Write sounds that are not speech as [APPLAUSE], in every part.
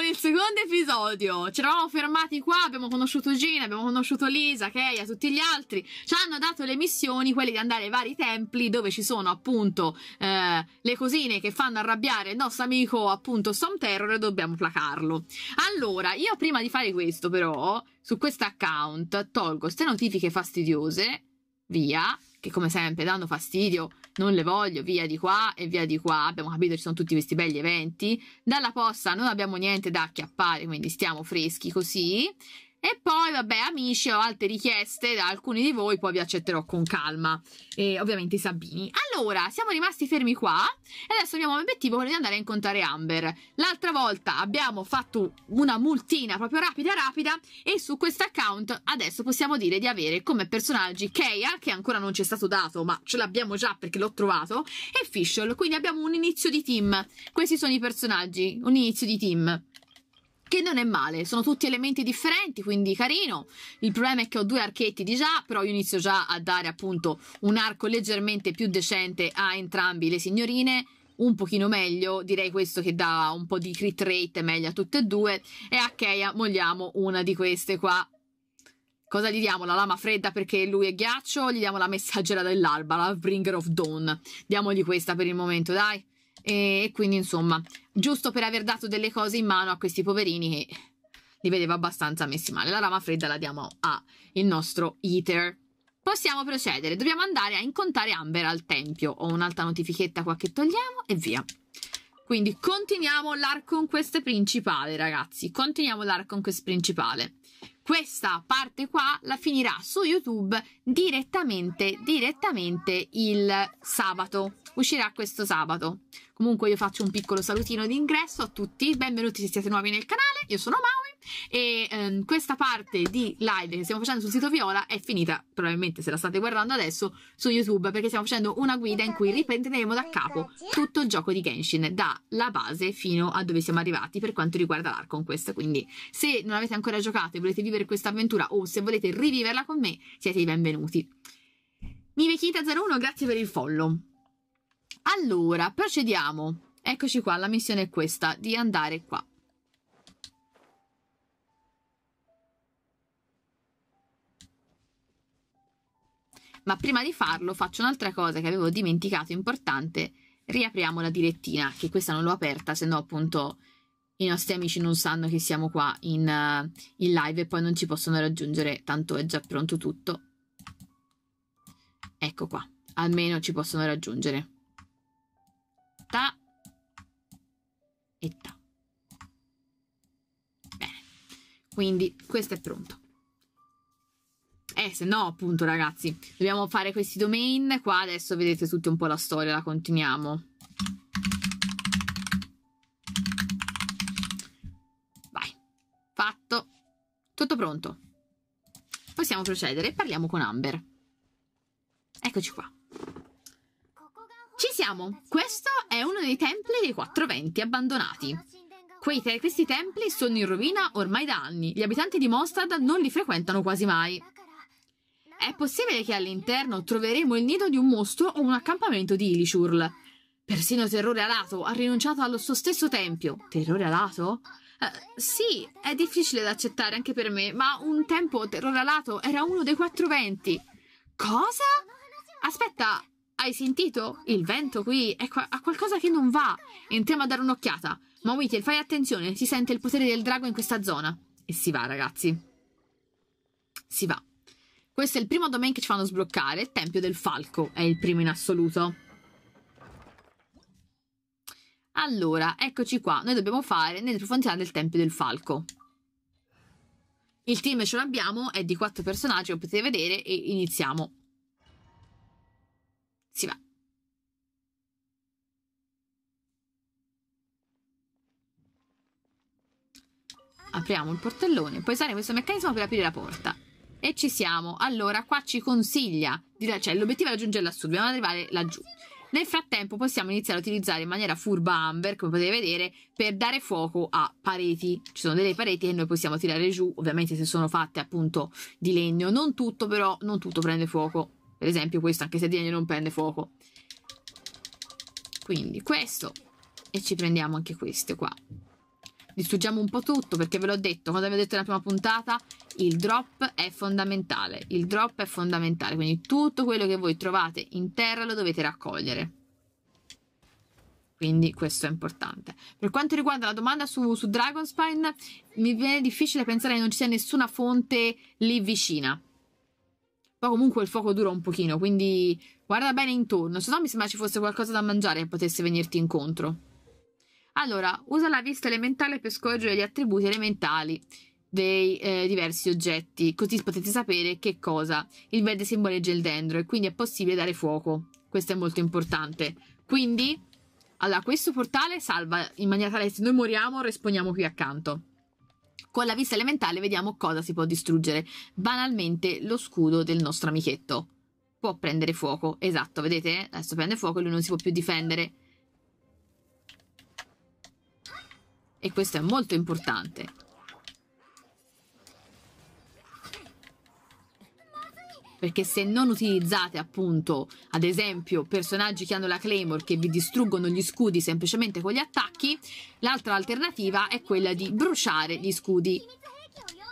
con il secondo episodio. Ci eravamo fermati qua, abbiamo conosciuto Gina, abbiamo conosciuto Lisa, Keia, tutti gli altri. Ci hanno dato le missioni, quelle di andare ai vari templi dove ci sono appunto eh, le cosine che fanno arrabbiare il nostro amico appunto Storm Terror e dobbiamo placarlo. Allora, io prima di fare questo però, su questo account tolgo queste notifiche fastidiose, via, che come sempre danno fastidio non le voglio, via di qua e via di qua, abbiamo capito ci sono tutti questi belli eventi, dalla posta non abbiamo niente da acchiappare, quindi stiamo freschi così e poi, vabbè, amici, ho altre richieste da alcuni di voi, poi vi accetterò con calma. E ovviamente i Sabini. Allora, siamo rimasti fermi qua e adesso abbiamo l'obiettivo quello di andare a incontrare Amber. L'altra volta abbiamo fatto una multina proprio rapida rapida e su questo account adesso possiamo dire di avere come personaggi Keia, che ancora non ci è stato dato, ma ce l'abbiamo già perché l'ho trovato, e Fischl. Quindi abbiamo un inizio di team. Questi sono i personaggi, un inizio di team che non è male, sono tutti elementi differenti, quindi carino. Il problema è che ho due archetti di già, però io inizio già a dare appunto un arco leggermente più decente a entrambi le signorine un pochino meglio, direi questo che dà un po' di crit rate meglio a tutte e due e a Keia mogliamo una di queste qua. Cosa gli diamo? La lama fredda perché lui è ghiaccio? Gli diamo la messaggera dell'alba, la bringer of dawn. Diamogli questa per il momento, dai. E quindi, insomma, giusto per aver dato delle cose in mano a questi poverini che li vedevo abbastanza messi male. La rama fredda la diamo al nostro Eater. Possiamo procedere, dobbiamo andare a incontrare Amber al tempio. Ho un'altra notifichetta qua che togliamo e via. Quindi continuiamo quest principale, ragazzi. Continuiamo quest principale. Questa parte qua la finirà su YouTube direttamente, direttamente il sabato. Uscirà questo sabato. Comunque io faccio un piccolo salutino d'ingresso a tutti. Benvenuti se siete nuovi nel canale. Io sono Maui e ehm, questa parte di live che stiamo facendo sul sito Viola è finita, probabilmente se la state guardando adesso, su YouTube, perché stiamo facendo una guida in cui riprenderemo da capo tutto il gioco di Genshin, dalla base fino a dove siamo arrivati per quanto riguarda l'Arc Conquest. Quindi se non avete ancora giocato e volete vivere questa avventura o se volete riviverla con me, siete i benvenuti. Mivechita01, grazie per il follow. Allora, procediamo. Eccoci qua, la missione è questa, di andare qua. Ma prima di farlo faccio un'altra cosa che avevo dimenticato importante. Riapriamo la direttina, che questa non l'ho aperta, se no appunto i nostri amici non sanno che siamo qua in, uh, in live e poi non ci possono raggiungere, tanto è già pronto tutto. Ecco qua, almeno ci possono raggiungere. Ta e ta. Bene, quindi questo è pronto. Eh, se no, appunto, ragazzi, dobbiamo fare questi domain. Qua adesso vedete tutti un po' la storia, la continuiamo. Vai, fatto. Tutto pronto. Possiamo procedere e parliamo con Amber. Eccoci qua. Ci siamo! Questo è uno dei templi dei quattro venti abbandonati. Te questi templi sono in rovina ormai da anni. Gli abitanti di Mostad non li frequentano quasi mai. È possibile che all'interno troveremo il nido di un mostro o un accampamento di Ilishurl. Persino Terrore Alato ha rinunciato allo suo stesso tempio. Terrore Alato? Uh, sì, è difficile da accettare anche per me, ma un tempo Terrore Alato era uno dei quattro venti. Cosa? Aspetta, hai sentito? Il vento qui è qua- ha qualcosa che non va. Entriamo a dare un'occhiata. Ma Whittle, fai attenzione, si sente il potere del drago in questa zona. E si va, ragazzi. Si va. Questo è il primo domain che ci fanno sbloccare. Il Tempio del Falco è il primo in assoluto. Allora, eccoci qua. Noi dobbiamo fare nelle profondità del Tempio del Falco. Il team ce l'abbiamo, è di quattro personaggi, come potete vedere, e iniziamo. Si va. Apriamo il portellone. Puoi usare questo meccanismo per aprire la porta. E ci siamo. Allora, qua ci consiglia, di, cioè l'obiettivo è raggiungere lassù, dobbiamo arrivare laggiù. Nel frattempo possiamo iniziare a utilizzare in maniera furba Amber, come potete vedere, per dare fuoco a pareti. Ci sono delle pareti che noi possiamo tirare giù, ovviamente se sono fatte appunto di legno. Non tutto però, non tutto prende fuoco. Per esempio questo, anche se di legno non prende fuoco. Quindi questo, e ci prendiamo anche questo qua distruggiamo un po' tutto perché ve l'ho detto, quando vi ho detto nella prima puntata, il drop è fondamentale, il drop è fondamentale, quindi tutto quello che voi trovate in terra lo dovete raccogliere. Quindi questo è importante. Per quanto riguarda la domanda su, su Dragonspine, mi viene difficile pensare che non ci sia nessuna fonte lì vicina. Poi comunque il fuoco dura un pochino, quindi guarda bene intorno, se no mi sembra ci fosse qualcosa da mangiare che potesse venirti incontro. Allora, usa la vista elementale per scorgere gli attributi elementali dei eh, diversi oggetti, così potete sapere che cosa. Il verde simboleggia il dendro e quindi è possibile dare fuoco. Questo è molto importante. Quindi, allora, questo portale salva in maniera tale che se noi moriamo responiamo qui accanto. Con la vista elementale vediamo cosa si può distruggere. Banalmente lo scudo del nostro amichetto. Può prendere fuoco, esatto, vedete? Adesso prende fuoco e lui non si può più difendere. E questo è molto importante. Perché se non utilizzate appunto, ad esempio, personaggi che hanno la Claymore che vi distruggono gli scudi semplicemente con gli attacchi, l'altra alternativa è quella di bruciare gli scudi.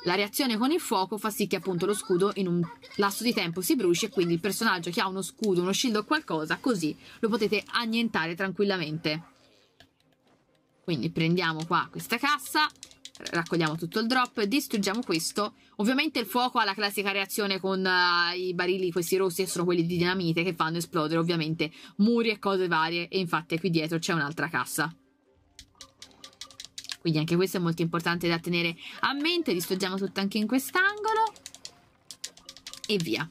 La reazione con il fuoco fa sì che appunto lo scudo in un lasso di tempo si bruci e quindi il personaggio che ha uno scudo, uno shield o qualcosa, così lo potete annientare tranquillamente. Quindi prendiamo qua questa cassa, raccogliamo tutto il drop, distruggiamo questo. Ovviamente il fuoco ha la classica reazione con uh, i barili questi rossi che sono quelli di dinamite che fanno esplodere ovviamente muri e cose varie e infatti qui dietro c'è un'altra cassa. Quindi anche questo è molto importante da tenere a mente, distruggiamo tutto anche in quest'angolo e via.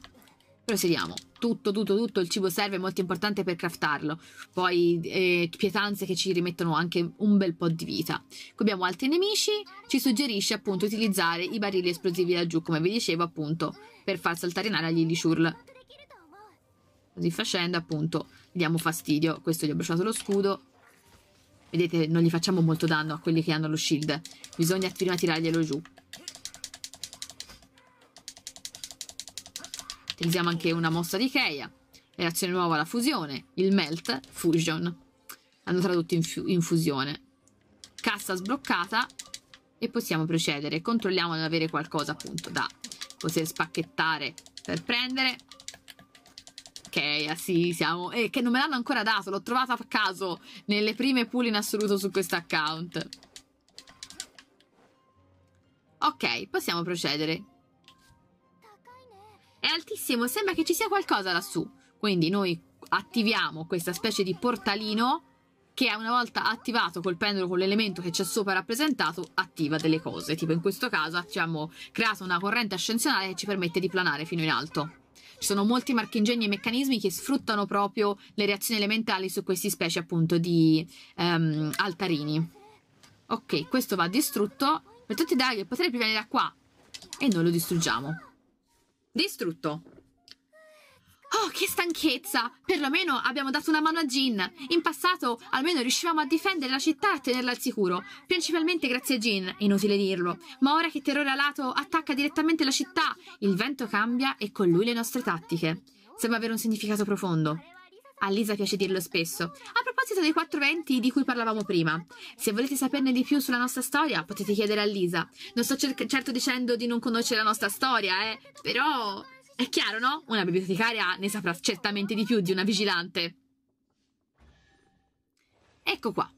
Proseguiamo tutto, tutto, tutto il cibo serve, è molto importante per craftarlo. Poi eh, pietanze che ci rimettono anche un bel po' di vita. Qui abbiamo altri nemici, ci suggerisce appunto utilizzare i barili esplosivi laggiù, come vi dicevo appunto, per far saltare in aria gli Illichurl. Così facendo appunto diamo fastidio. Questo gli ho bruciato lo scudo. Vedete, non gli facciamo molto danno a quelli che hanno lo shield. Bisogna prima tirarglielo giù. Utilizziamo anche una mossa di Keia. Reazione nuova la fusione, il melt, fusion. Hanno tradotto in, in fusione. Cassa sbloccata e possiamo procedere. Controlliamo di avere qualcosa appunto da poter spacchettare per prendere. Ok, sì, siamo... E eh, che non me l'hanno ancora dato, l'ho trovata a caso nelle prime pool in assoluto su questo account. Ok, possiamo procedere è altissimo, sembra che ci sia qualcosa lassù. Quindi noi attiviamo questa specie di portalino che una volta attivato col pendolo con l'elemento che c'è sopra rappresentato attiva delle cose, tipo in questo caso abbiamo creato una corrente ascensionale che ci permette di planare fino in alto. Ci sono molti marchingegni e meccanismi che sfruttano proprio le reazioni elementali su questi specie appunto di um, altarini. Ok, questo va distrutto, Per tutti dai che potrei venire da qua e noi lo distruggiamo. Distrutto. Oh, che stanchezza! Perlomeno abbiamo dato una mano a Gin. In passato almeno riuscivamo a difendere la città e a tenerla al sicuro, principalmente grazie a Gin, inutile dirlo. Ma ora che terrore alato attacca direttamente la città, il vento cambia e con lui le nostre tattiche. Sembra avere un significato profondo. A Lisa piace dirlo spesso. A proposito dei 420 di cui parlavamo prima, se volete saperne di più sulla nostra storia potete chiedere a Lisa. Non sto cer- certo dicendo di non conoscere la nostra storia, eh, però è chiaro, no? Una bibliotecaria ne saprà certamente di più di una vigilante. Ecco qua.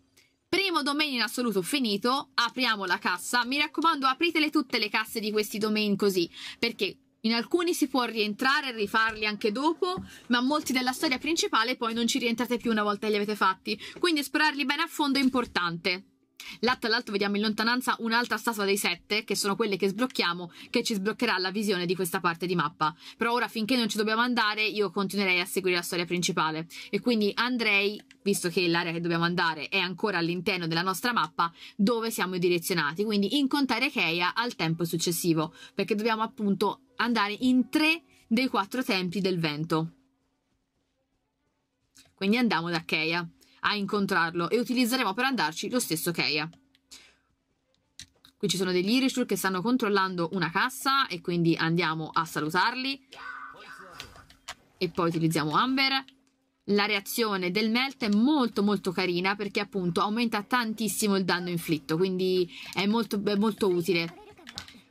Primo domain in assoluto finito, apriamo la cassa. Mi raccomando, apritele tutte le casse di questi domain così, perché in alcuni si può rientrare e rifarli anche dopo, ma molti della storia principale poi non ci rientrate più una volta che li avete fatti, quindi esplorarli bene a fondo è importante. Là tra l'altro vediamo in lontananza un'altra statua dei sette, che sono quelle che sblocchiamo, che ci sbloccherà la visione di questa parte di mappa. Però ora finché non ci dobbiamo andare io continuerei a seguire la storia principale e quindi andrei, visto che l'area che dobbiamo andare è ancora all'interno della nostra mappa, dove siamo direzionati, quindi incontrare Keia al tempo successivo, perché dobbiamo appunto andare in tre dei quattro tempi del vento. Quindi andiamo da Keia a incontrarlo e utilizzeremo per andarci lo stesso Keia. Qui ci sono degli Irishur che stanno controllando una cassa e quindi andiamo a salutarli. E poi utilizziamo Amber. La reazione del Melt è molto molto carina perché appunto aumenta tantissimo il danno inflitto, quindi è molto, è molto utile.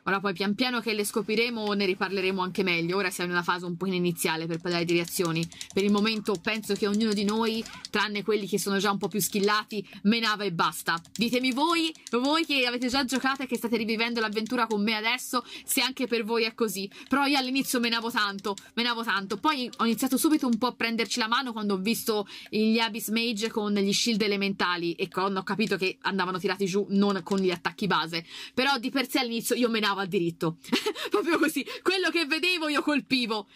Ora poi pian piano che le scopriremo ne riparleremo anche meglio, ora siamo in una fase un po' iniziale per parlare di reazioni. Per il momento penso che ognuno di noi, tranne quelli che sono già un po' più schillati, menava e basta. Ditemi voi, voi che avete già giocato e che state rivivendo l'avventura con me adesso, se anche per voi è così. Però io all'inizio menavo tanto, menavo tanto. Poi ho iniziato subito un po' a prenderci la mano quando ho visto gli Abyss Mage con gli shield elementali e ecco, quando ho capito che andavano tirati giù non con gli attacchi base. Però di per sé all'inizio io menavo dava il diritto. [LAUGHS] Proprio così. Quello che vedevo io colpivo.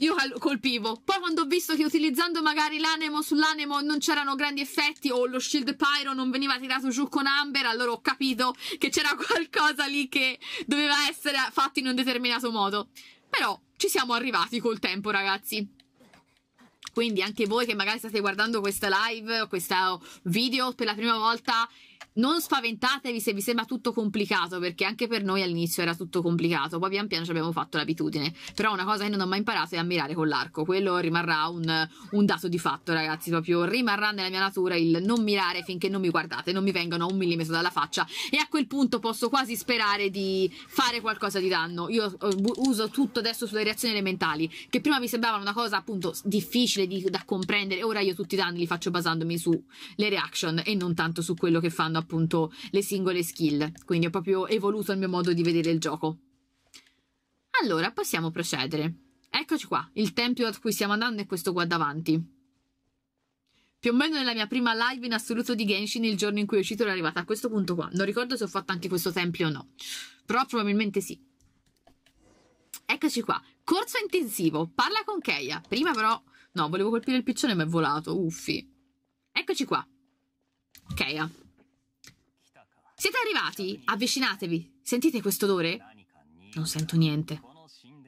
Io colpivo. Poi quando ho visto che utilizzando magari l'anemo sull'anemo non c'erano grandi effetti o lo shield pyro non veniva tirato giù con Amber, allora ho capito che c'era qualcosa lì che doveva essere fatto in un determinato modo. Però ci siamo arrivati col tempo, ragazzi. Quindi anche voi che magari state guardando questa live, questo video per la prima volta non spaventatevi se vi sembra tutto complicato, perché anche per noi all'inizio era tutto complicato, poi pian piano ci abbiamo fatto l'abitudine. Però una cosa che non ho mai imparato è ammirare con l'arco, quello rimarrà un, un, dato di fatto, ragazzi, proprio rimarrà nella mia natura il non mirare finché non mi guardate, non mi vengono a un millimetro dalla faccia e a quel punto posso quasi sperare di fare qualcosa di danno. Io eh, uso tutto adesso sulle reazioni elementali, che prima mi sembravano una cosa appunto difficile di, da comprendere, ora io tutti i danni li faccio basandomi sulle reaction e non tanto su quello che fanno sfruttando appunto le singole skill, quindi ho proprio evoluto il mio modo di vedere il gioco. Allora, possiamo procedere. Eccoci qua, il tempio a cui stiamo andando è questo qua davanti. Più o meno nella mia prima live in assoluto di Genshin, il giorno in cui è uscito ero arrivata a questo punto qua. Non ricordo se ho fatto anche questo tempio o no, però probabilmente sì. Eccoci qua, corso intensivo, parla con Keia. Prima però, no, volevo colpire il piccione ma è volato, uffi. Eccoci qua. Keia, siete arrivati? Avvicinatevi. Sentite questo odore? Non sento niente.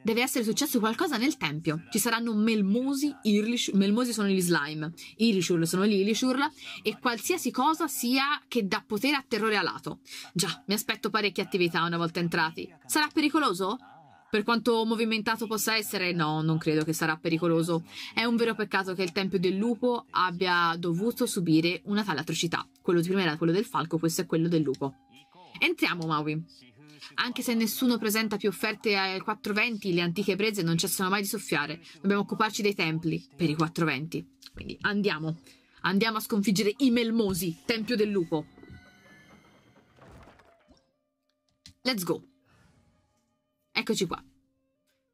Deve essere successo qualcosa nel tempio. Ci saranno melmosi, irlishur. Melmosi sono gli slime, irlishur sono gli irlishur e qualsiasi cosa sia che dà potere a terrore alato. Già, mi aspetto parecchie attività una volta entrati. Sarà pericoloso? Per quanto movimentato possa essere, no, non credo che sarà pericoloso. È un vero peccato che il Tempio del Lupo abbia dovuto subire una tale atrocità. Quello di prima era quello del falco, questo è quello del lupo. Entriamo, Maui. Anche se nessuno presenta più offerte ai 420, le antiche prese non cessano mai di soffiare. Dobbiamo occuparci dei templi per i 420. Quindi andiamo. Andiamo a sconfiggere i Melmosi, Tempio del Lupo. Let's go. Eccoci qua.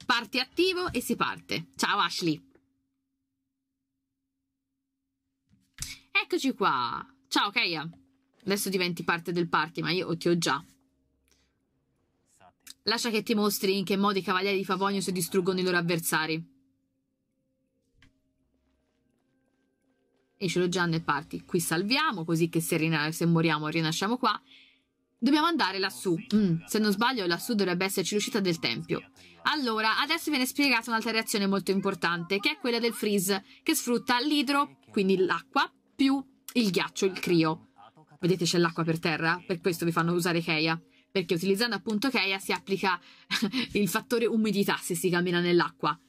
Parti attivo e si parte. Ciao Ashley. Eccoci qua. Ciao Keia. Adesso diventi parte del party, ma io ti ho già. Lascia che ti mostri in che modo i cavalieri di Favonio si distruggono i loro avversari. E ce l'ho già nel party. Qui salviamo, così che se, se moriamo rinasciamo qua. Dobbiamo andare lassù. Mm, se non sbaglio, lassù dovrebbe esserci l'uscita del tempio. Allora, adesso viene spiegata un'altra reazione molto importante, che è quella del freeze, che sfrutta l'idro, quindi l'acqua, più il ghiaccio, il crio. Vedete c'è l'acqua per terra? Per questo vi fanno usare Keia. Perché utilizzando appunto Keia si applica [LAUGHS] il fattore umidità se si cammina nell'acqua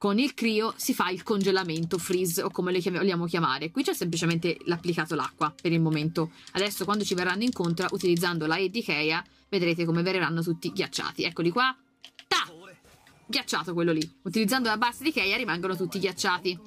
con il crio si fa il congelamento freeze o come lo vogliamo chiamare. Qui c'è semplicemente l'applicato l'acqua per il momento. Adesso quando ci verranno incontro utilizzando la Edikea vedrete come verranno tutti ghiacciati. Eccoli qua. Ta! Ghiacciato quello lì. Utilizzando la base di Ikea rimangono tutti ghiacciati.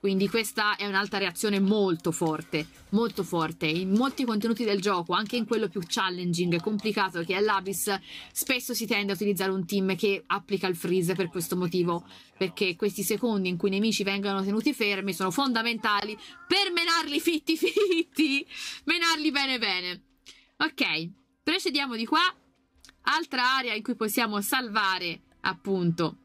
Quindi questa è un'altra reazione molto forte, molto forte. In molti contenuti del gioco, anche in quello più challenging e complicato che è l'Abyss, spesso si tende a utilizzare un team che applica il freeze per questo motivo, perché questi secondi in cui i nemici vengono tenuti fermi sono fondamentali per menarli fitti fitti, menarli bene bene. Ok, procediamo di qua. Altra area in cui possiamo salvare, appunto,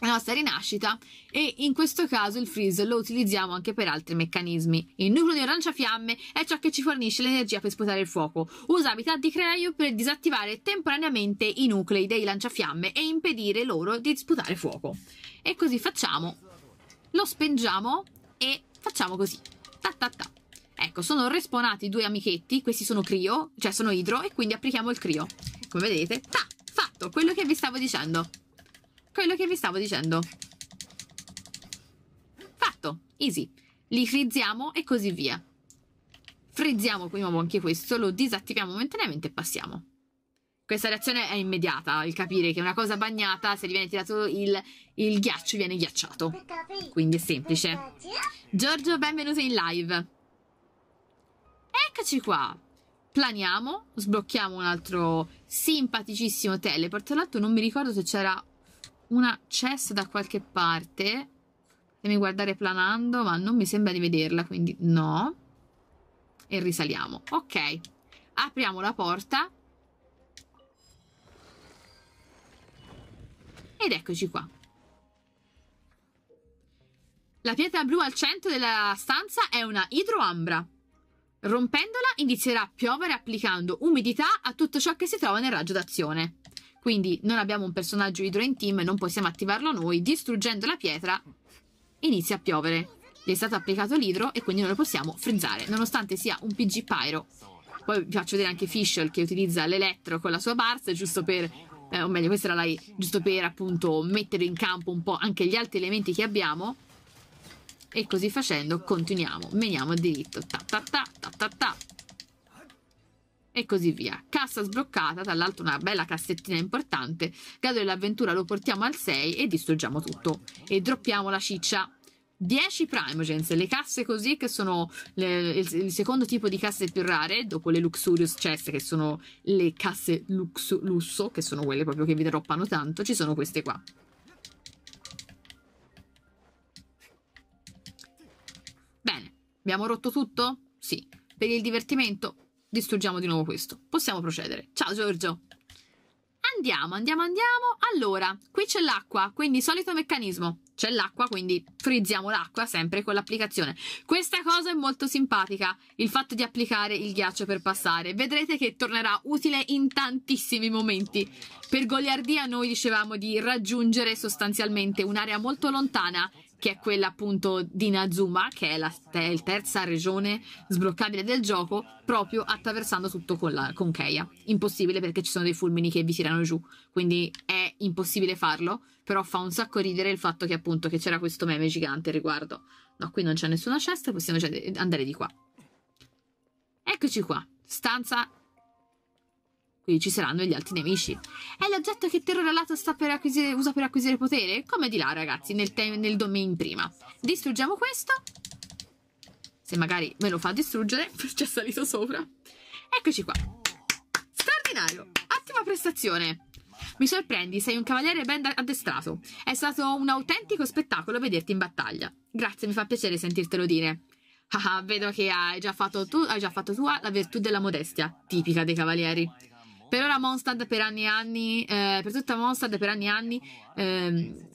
la nostra rinascita e in questo caso il freeze lo utilizziamo anche per altri meccanismi. Il nucleo di un lanciafiamme è ciò che ci fornisce l'energia per sputare il fuoco. Usa abilità di Cryo per disattivare temporaneamente i nuclei dei lanciafiamme e impedire loro di sputare fuoco. E così facciamo. Lo spengiamo e facciamo così. Ta ta ta. Ecco, sono respawnati due amichetti, questi sono Crio, cioè sono idro e quindi applichiamo il Crio. Come vedete, ta, fatto quello che vi stavo dicendo quello che vi stavo dicendo. Fatto, easy. Li frizziamo e così via. Frizziamo di nuovo anche questo, lo disattiviamo momentaneamente e passiamo. Questa reazione è immediata, il capire che una cosa bagnata, se gli viene tirato il, il ghiaccio, viene ghiacciato. Quindi è semplice. Giorgio, benvenuto in live. Eccoci qua, planiamo, sblocchiamo un altro simpaticissimo teleport. Tra l'altro non mi ricordo se c'era una chest da qualche parte. Fammi guardare planando, ma non mi sembra di vederla, quindi no. E risaliamo. Ok, apriamo la porta. Ed eccoci qua. La pietra blu al centro della stanza è una idroambra. Rompendola inizierà a piovere applicando umidità a tutto ciò che si trova nel raggio d'azione. Quindi non abbiamo un personaggio idro in team, non possiamo attivarlo noi. Distruggendo la pietra inizia a piovere. Gli è stato applicato l'idro e quindi non lo possiamo frizzare, nonostante sia un PG Pyro. Poi vi faccio vedere anche Fischl che utilizza l'elettro con la sua barza, giusto per, eh, o meglio, questa era la giusto per appunto mettere in campo un po' anche gli altri elementi che abbiamo. E così facendo continuiamo, meniamo dritto. Ta ta ta ta ta ta e così via. Cassa sbloccata, tra una bella cassettina importante. Gado dell'avventura lo portiamo al 6 e distruggiamo tutto e droppiamo la ciccia. 10 Primogens, le casse così che sono le, il, il, secondo tipo di casse più rare, dopo le Luxurious Chest che sono le casse luxu, lusso, che sono quelle proprio che vi droppano tanto, ci sono queste qua. Bene, abbiamo rotto tutto? Sì. Per il divertimento? distruggiamo di nuovo questo. Possiamo procedere. Ciao Giorgio. Andiamo, andiamo, andiamo. Allora, qui c'è l'acqua, quindi solito meccanismo. C'è l'acqua, quindi frizziamo l'acqua sempre con l'applicazione. Questa cosa è molto simpatica, il fatto di applicare il ghiaccio per passare. Vedrete che tornerà utile in tantissimi momenti. Per goliardia noi dicevamo di raggiungere sostanzialmente un'area molto lontana che è quella appunto di Nazuma, che è la è terza regione sbloccabile del gioco, proprio attraversando tutto con, la, con Keia. Impossibile perché ci sono dei fulmini che vi tirano giù, quindi è impossibile farlo, però fa un sacco ridere il fatto che appunto che c'era questo meme gigante riguardo. No, qui non c'è nessuna cesta, possiamo andare di qua. Eccoci qua, stanza quindi ci saranno gli altri nemici. È l'oggetto che Terroralato per usa per acquisire potere? Come di là, ragazzi, nel, nel domain prima. Distruggiamo questo. Se magari me lo fa distruggere, [LAUGHS] ci è salito sopra. Eccoci qua. Straordinario! Ottima prestazione! Mi sorprendi, sei un cavaliere ben addestrato. È stato un autentico spettacolo vederti in battaglia. Grazie, mi fa piacere sentirtelo dire. Ah, vedo che hai già fatto tu, hai già fatto tua la virtù della modestia, tipica dei cavalieri. Per ora Mondstadt per anni e anni, eh, per tutta Mondstadt per anni e anni, ehm,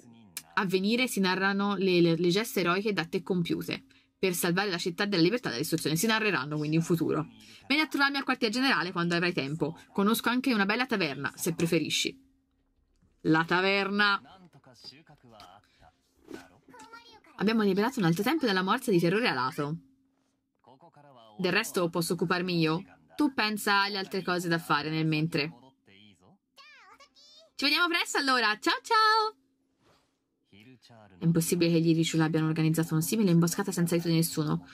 a venire si narrano le, le, le geste eroiche da te compiute per salvare la città della libertà e distruzione Si narreranno quindi in futuro. Vieni a trovarmi al quartier generale quando avrai tempo. Conosco anche una bella taverna, se preferisci. La taverna. Abbiamo liberato un altro tempio dalla morte di terrore alato. Del resto posso occuparmi io? tu pensa alle altre cose da fare nel mentre. Ci vediamo presto allora, ciao ciao! È impossibile che gli Ricciula l'abbiano organizzato una simile imboscata senza aiuto di nessuno.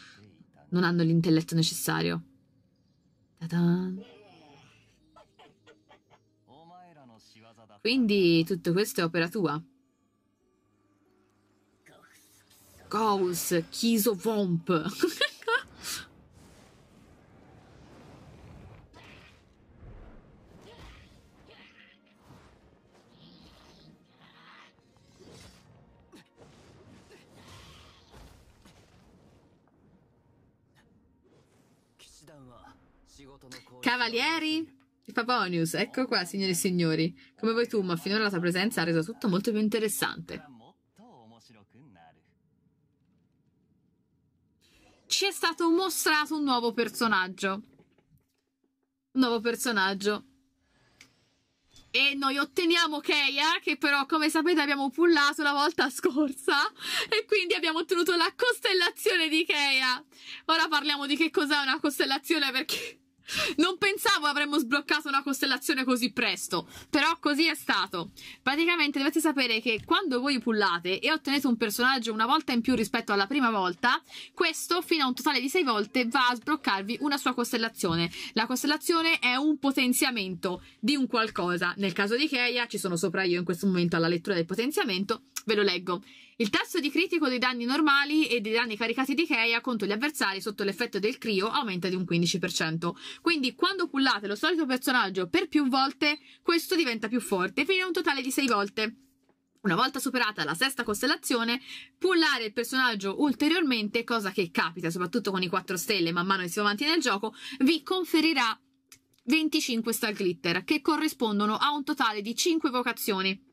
Non hanno l'intelletto necessario. Ta-dan. Quindi tutto questo è opera tua? Gauss, Kiso Vomp. [LAUGHS] Cavalieri! Paponius, ecco qua, signori e signori. Come vuoi tu, ma finora la tua presenza ha reso tutto molto più interessante. Ci è stato mostrato un nuovo personaggio. Un nuovo personaggio. E noi otteniamo Keia, che però, come sapete, abbiamo pullato la volta scorsa. E quindi abbiamo ottenuto la costellazione di Keia. Ora parliamo di che cos'è una costellazione, perché... Non pensavo avremmo sbloccato una costellazione così presto, però così è stato. Praticamente dovete sapere che quando voi pullate e ottenete un personaggio una volta in più rispetto alla prima volta, questo fino a un totale di 6 volte va a sbloccarvi una sua costellazione. La costellazione è un potenziamento di un qualcosa. Nel caso di Keia ci sono sopra io in questo momento alla lettura del potenziamento, ve lo leggo. Il tasso di critico dei danni normali e dei danni caricati di Keia contro gli avversari sotto l'effetto del Crio aumenta di un 15%. Quindi quando pullate lo solito personaggio per più volte, questo diventa più forte, fino a un totale di 6 volte. Una volta superata la sesta costellazione, pullare il personaggio ulteriormente, cosa che capita soprattutto con i 4 stelle man mano che si va avanti nel gioco, vi conferirà 25 star glitter che corrispondono a un totale di 5 vocazioni.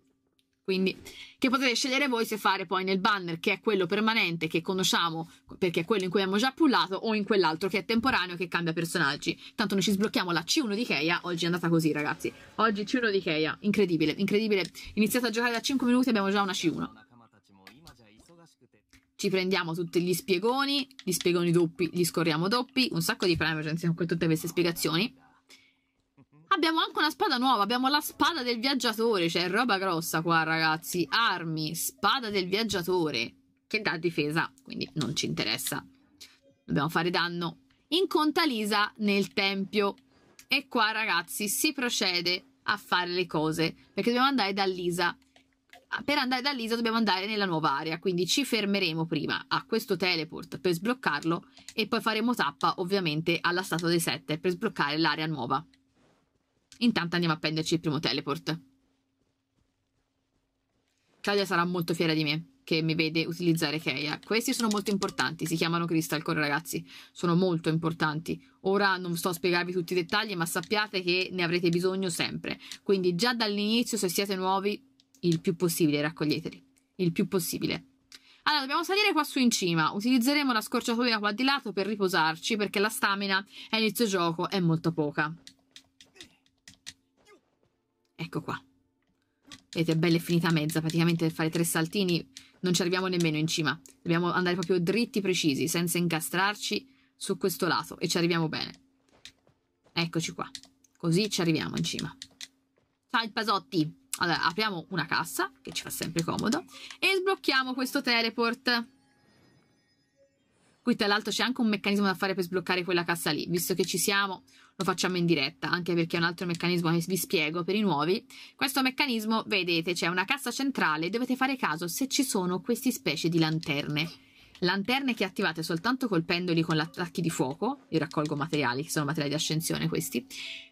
Quindi, che potete scegliere voi se fare poi nel banner che è quello permanente che conosciamo perché è quello in cui abbiamo già pullato o in quell'altro che è temporaneo che cambia personaggi. Tanto noi ci sblocchiamo la C1 di Keia, oggi è andata così ragazzi. Oggi C1 di Keia, incredibile, incredibile. iniziato a giocare da 5 minuti e abbiamo già una C1. Ci prendiamo tutti gli spiegoni, gli spiegoni doppi, li scorriamo doppi, un sacco di primer con tutte queste spiegazioni. Abbiamo anche una spada nuova, abbiamo la spada del viaggiatore, cioè roba grossa qua ragazzi, armi, spada del viaggiatore, che dà difesa, quindi non ci interessa, dobbiamo fare danno. Inconta Lisa nel tempio e qua ragazzi si procede a fare le cose, perché dobbiamo andare da Lisa. Ah, per andare da Lisa dobbiamo andare nella nuova area, quindi ci fermeremo prima a questo teleport per sbloccarlo e poi faremo tappa ovviamente alla statua dei setter per sbloccare l'area nuova. Intanto andiamo a prenderci il primo teleport. Claudia sarà molto fiera di me, che mi vede utilizzare Keia. Questi sono molto importanti, si chiamano Crystal Core ragazzi, sono molto importanti. Ora non sto a spiegarvi tutti i dettagli, ma sappiate che ne avrete bisogno sempre. Quindi già dall'inizio, se siete nuovi, il più possibile raccoglieteli. Il più possibile. Allora, dobbiamo salire qua su in cima. Utilizzeremo la scorciatoia qua di lato per riposarci, perché la stamina a inizio gioco è molto poca. Ecco qua. Vedete, è bella finita mezza, praticamente per fare tre saltini non ci arriviamo nemmeno in cima. Dobbiamo andare proprio dritti precisi, senza incastrarci su questo lato e ci arriviamo bene. Eccoci qua. Così ci arriviamo in cima. Ciao Pasotti! Allora, apriamo una cassa, che ci fa sempre comodo, e sblocchiamo questo teleport. Qui tra l'altro c'è anche un meccanismo da fare per sbloccare quella cassa lì, visto che ci siamo lo facciamo in diretta, anche perché è un altro meccanismo che vi spiego per i nuovi. Questo meccanismo, vedete, c'è una cassa centrale, dovete fare caso se ci sono queste specie di lanterne. Lanterne che attivate soltanto colpendoli con attacchi di fuoco, io raccolgo materiali, che sono materiali di ascensione questi,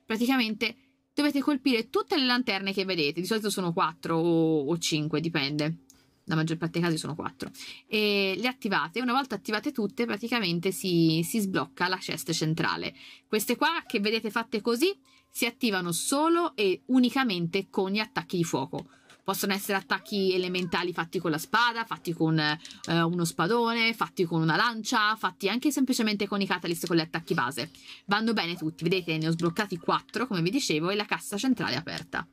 praticamente dovete colpire tutte le lanterne che vedete, di solito sono 4 o 5, dipende la maggior parte dei casi sono quattro, e le attivate. Una volta attivate tutte, praticamente si, si sblocca la chest centrale. Queste qua che vedete fatte così si attivano solo e unicamente con gli attacchi di fuoco. Possono essere attacchi elementali fatti con la spada, fatti con eh, uno spadone, fatti con una lancia, fatti anche semplicemente con i catalyst con gli attacchi base. Vanno bene tutti, vedete ne ho sbloccati 4 come vi dicevo e la cassa centrale è aperta.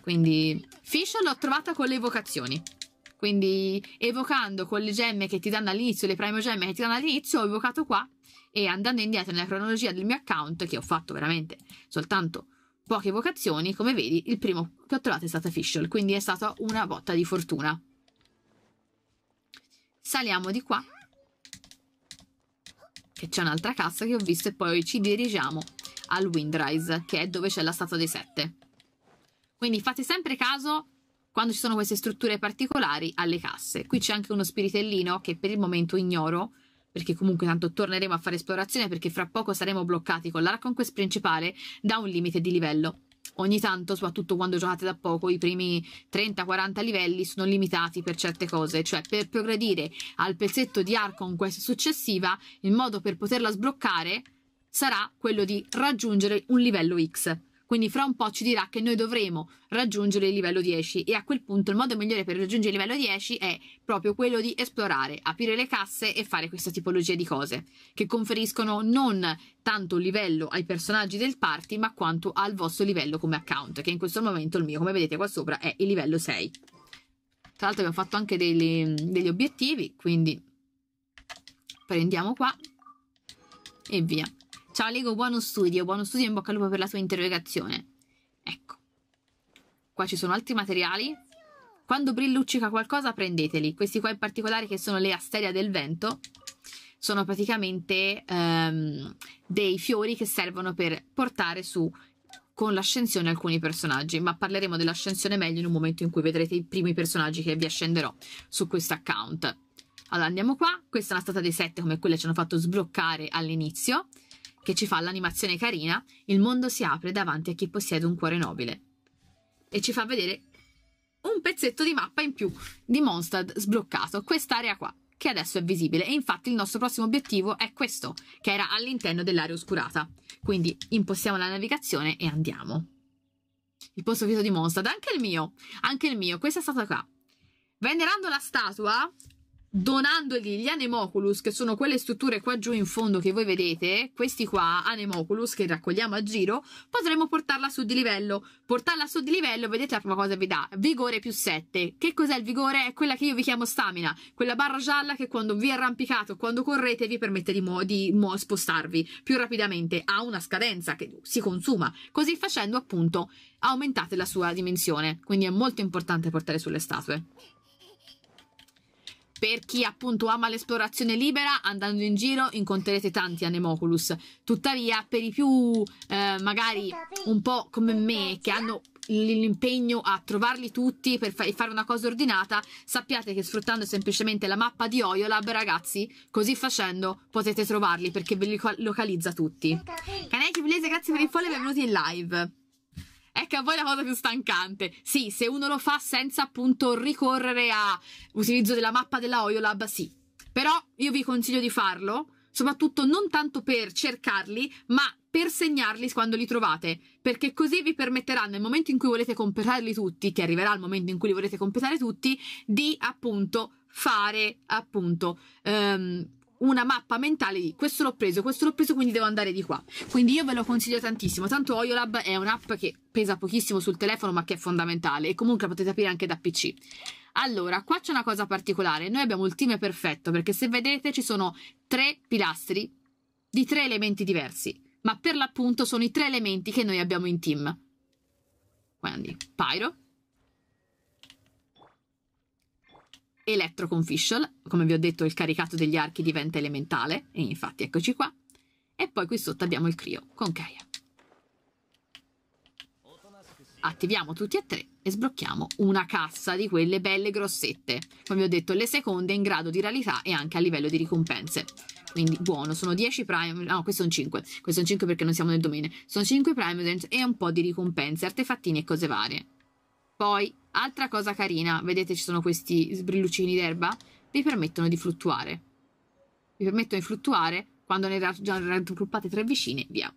Quindi Fish l'ho trovata con le evocazioni. Quindi evocando con le gemme che ti danno all'inizio, le prime gemme che ti danno all'inizio, ho evocato qua e andando indietro nella cronologia del mio account, che ho fatto veramente soltanto poche vocazioni, come vedi il primo che ho trovato è stato Fischl, quindi è stata una botta di fortuna. Saliamo di qua, che c'è un'altra cassa che ho visto e poi ci dirigiamo al Windrise, che è dove c'è la statua dei sette. Quindi fate sempre caso quando ci sono queste strutture particolari alle casse. Qui c'è anche uno spiritellino che per il momento ignoro perché comunque tanto torneremo a fare esplorazione perché fra poco saremo bloccati con la quest principale da un limite di livello. Ogni tanto, soprattutto quando giocate da poco, i primi 30-40 livelli sono limitati per certe cose, cioè per progredire al pezzetto di Quest successiva, il modo per poterla sbloccare sarà quello di raggiungere un livello X quindi fra un po' ci dirà che noi dovremo raggiungere il livello 10 e a quel punto il modo migliore per raggiungere il livello 10 è proprio quello di esplorare, aprire le casse e fare questa tipologia di cose che conferiscono non tanto livello ai personaggi del party ma quanto al vostro livello come account che in questo momento il mio come vedete qua sopra è il livello 6. Tra l'altro abbiamo fatto anche degli, degli obiettivi quindi prendiamo qua e via. Ciao Lego, buono studio, buono studio in bocca al lupo per la tua interrogazione. Ecco. Qua ci sono altri materiali. Quando brilluccica qualcosa prendeteli. Questi qua in particolare che sono le asteria del vento sono praticamente um, dei fiori che servono per portare su con l'ascensione alcuni personaggi, ma parleremo dell'ascensione meglio in un momento in cui vedrete i primi personaggi che vi ascenderò su questo account. Allora andiamo qua, questa è una stata dei sette come quelle che ci hanno fatto sbloccare all'inizio che ci fa l'animazione carina, il mondo si apre davanti a chi possiede un cuore nobile. E ci fa vedere un pezzetto di mappa in più di Mondstadt sbloccato, quest'area qua, che adesso è visibile. E infatti il nostro prossimo obiettivo è questo, che era all'interno dell'area oscurata. Quindi impostiamo la navigazione e andiamo. Il posto fisso di Mondstadt, anche il mio, anche il mio, questa è stata qua. Venerando la statua, donandogli gli anemoculus, che sono quelle strutture qua giù in fondo che voi vedete, questi qua, anemoculus, che raccogliamo a giro, potremo portarla su di livello. Portarla su di livello, vedete la prima cosa vi dà, vigore più 7. Che cos'è il vigore? È quella che io vi chiamo stamina, quella barra gialla che quando vi arrampicate o quando correte vi permette di, mo di mo spostarvi più rapidamente. Ha una scadenza che si consuma, così facendo appunto aumentate la sua dimensione. Quindi è molto importante portare sulle statue. Per chi appunto ama l'esplorazione libera, andando in giro incontrerete tanti Anemoculus. Tuttavia, per i più eh, magari un po' come me, che hanno l'impegno a trovarli tutti per fa fare una cosa ordinata, sappiate che sfruttando semplicemente la mappa di Oiolab, ragazzi, così facendo potete trovarli perché ve li localizza tutti. Kaneki Blaze, grazie per il follow e benvenuti in live. Ecco a voi la cosa più stancante. Sì, se uno lo fa senza appunto ricorrere a utilizzo della mappa della Oyolab, sì. Però io vi consiglio di farlo, soprattutto non tanto per cercarli, ma per segnarli quando li trovate, perché così vi permetterà nel momento in cui volete completarli tutti, che arriverà il momento in cui li volete completare tutti, di appunto fare appunto um, una mappa mentale di questo l'ho preso, questo l'ho preso, quindi devo andare di qua. Quindi io ve lo consiglio tantissimo. Tanto Oyolab è un'app che pesa pochissimo sul telefono, ma che è fondamentale e comunque la potete aprire anche da PC. Allora, qua c'è una cosa particolare. Noi abbiamo il team perfetto perché se vedete ci sono tre pilastri di tre elementi diversi, ma per l'appunto sono i tre elementi che noi abbiamo in team. Quindi Pyro, Electro Conficial, come vi ho detto il caricato degli archi diventa elementale, e infatti eccoci qua, e poi qui sotto abbiamo il Crio con Kaia. Attiviamo tutti e tre e sblocchiamo una cassa di quelle belle grossette, come vi ho detto le seconde in grado di realità e anche a livello di ricompense. Quindi buono, sono 10 prime, no questi sono 5, questi sono 5 perché non siamo nel domine, sono 5 prime e un po' di ricompense, artefattini e cose varie. Poi, altra cosa carina, vedete ci sono questi sbrillucini d'erba, vi permettono di fluttuare. Vi permettono di fluttuare, quando ne raggruppate tre vicine, via.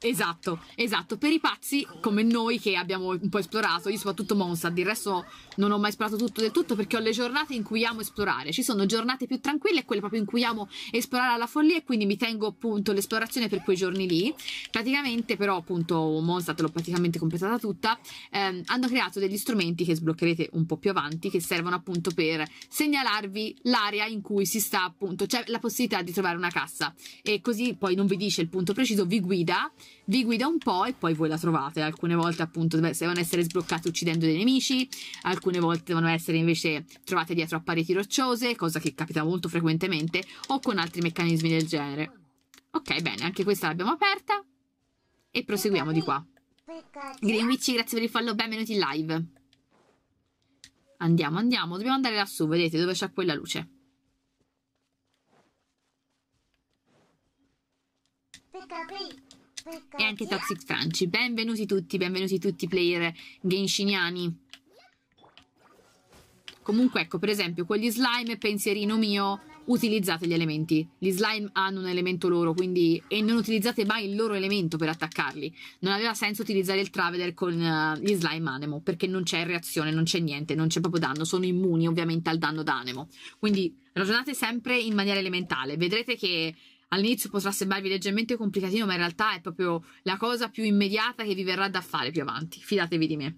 Esatto, esatto. Per i pazzi come noi che abbiamo un po' esplorato, io soprattutto Monza, del resto non ho mai esplorato tutto del tutto perché ho le giornate in cui amo esplorare. Ci sono giornate più tranquille e quelle proprio in cui amo esplorare alla follia e quindi mi tengo appunto l'esplorazione per quei giorni lì. Praticamente però appunto Monza l'ho praticamente completata tutta. Ehm, hanno creato degli strumenti che sbloccherete un po' più avanti che servono appunto per segnalarvi l'area in cui si sta appunto, cioè la possibilità di trovare una cassa e così poi non vi dice il punto preciso, vi guida vi guida un po' e poi voi la trovate. Alcune volte appunto devono essere sbloccate uccidendo dei nemici, alcune volte devono essere invece trovate dietro a pareti rocciose, cosa che capita molto frequentemente, o con altri meccanismi del genere. Ok, bene, anche questa l'abbiamo aperta e proseguiamo di qua. Greenwich, grazie per il follow, benvenuti in live. Andiamo, andiamo, dobbiamo andare lassù, vedete dove c'è quella luce. Picca qui e anche Toxic Franci. Benvenuti tutti, benvenuti tutti player genshiniani. Comunque ecco, per esempio, con gli slime, pensierino mio, utilizzate gli elementi. Gli slime hanno un elemento loro, quindi... E non utilizzate mai il loro elemento per attaccarli. Non aveva senso utilizzare il Traveler con uh, gli slime anemo, perché non c'è reazione, non c'è niente, non c'è proprio danno. Sono immuni ovviamente al danno d'anemo. Quindi ragionate sempre in maniera elementale. Vedrete che all'inizio potrà sembrarvi leggermente complicatino, ma in realtà è proprio la cosa più immediata che vi verrà da fare più avanti. Fidatevi di me.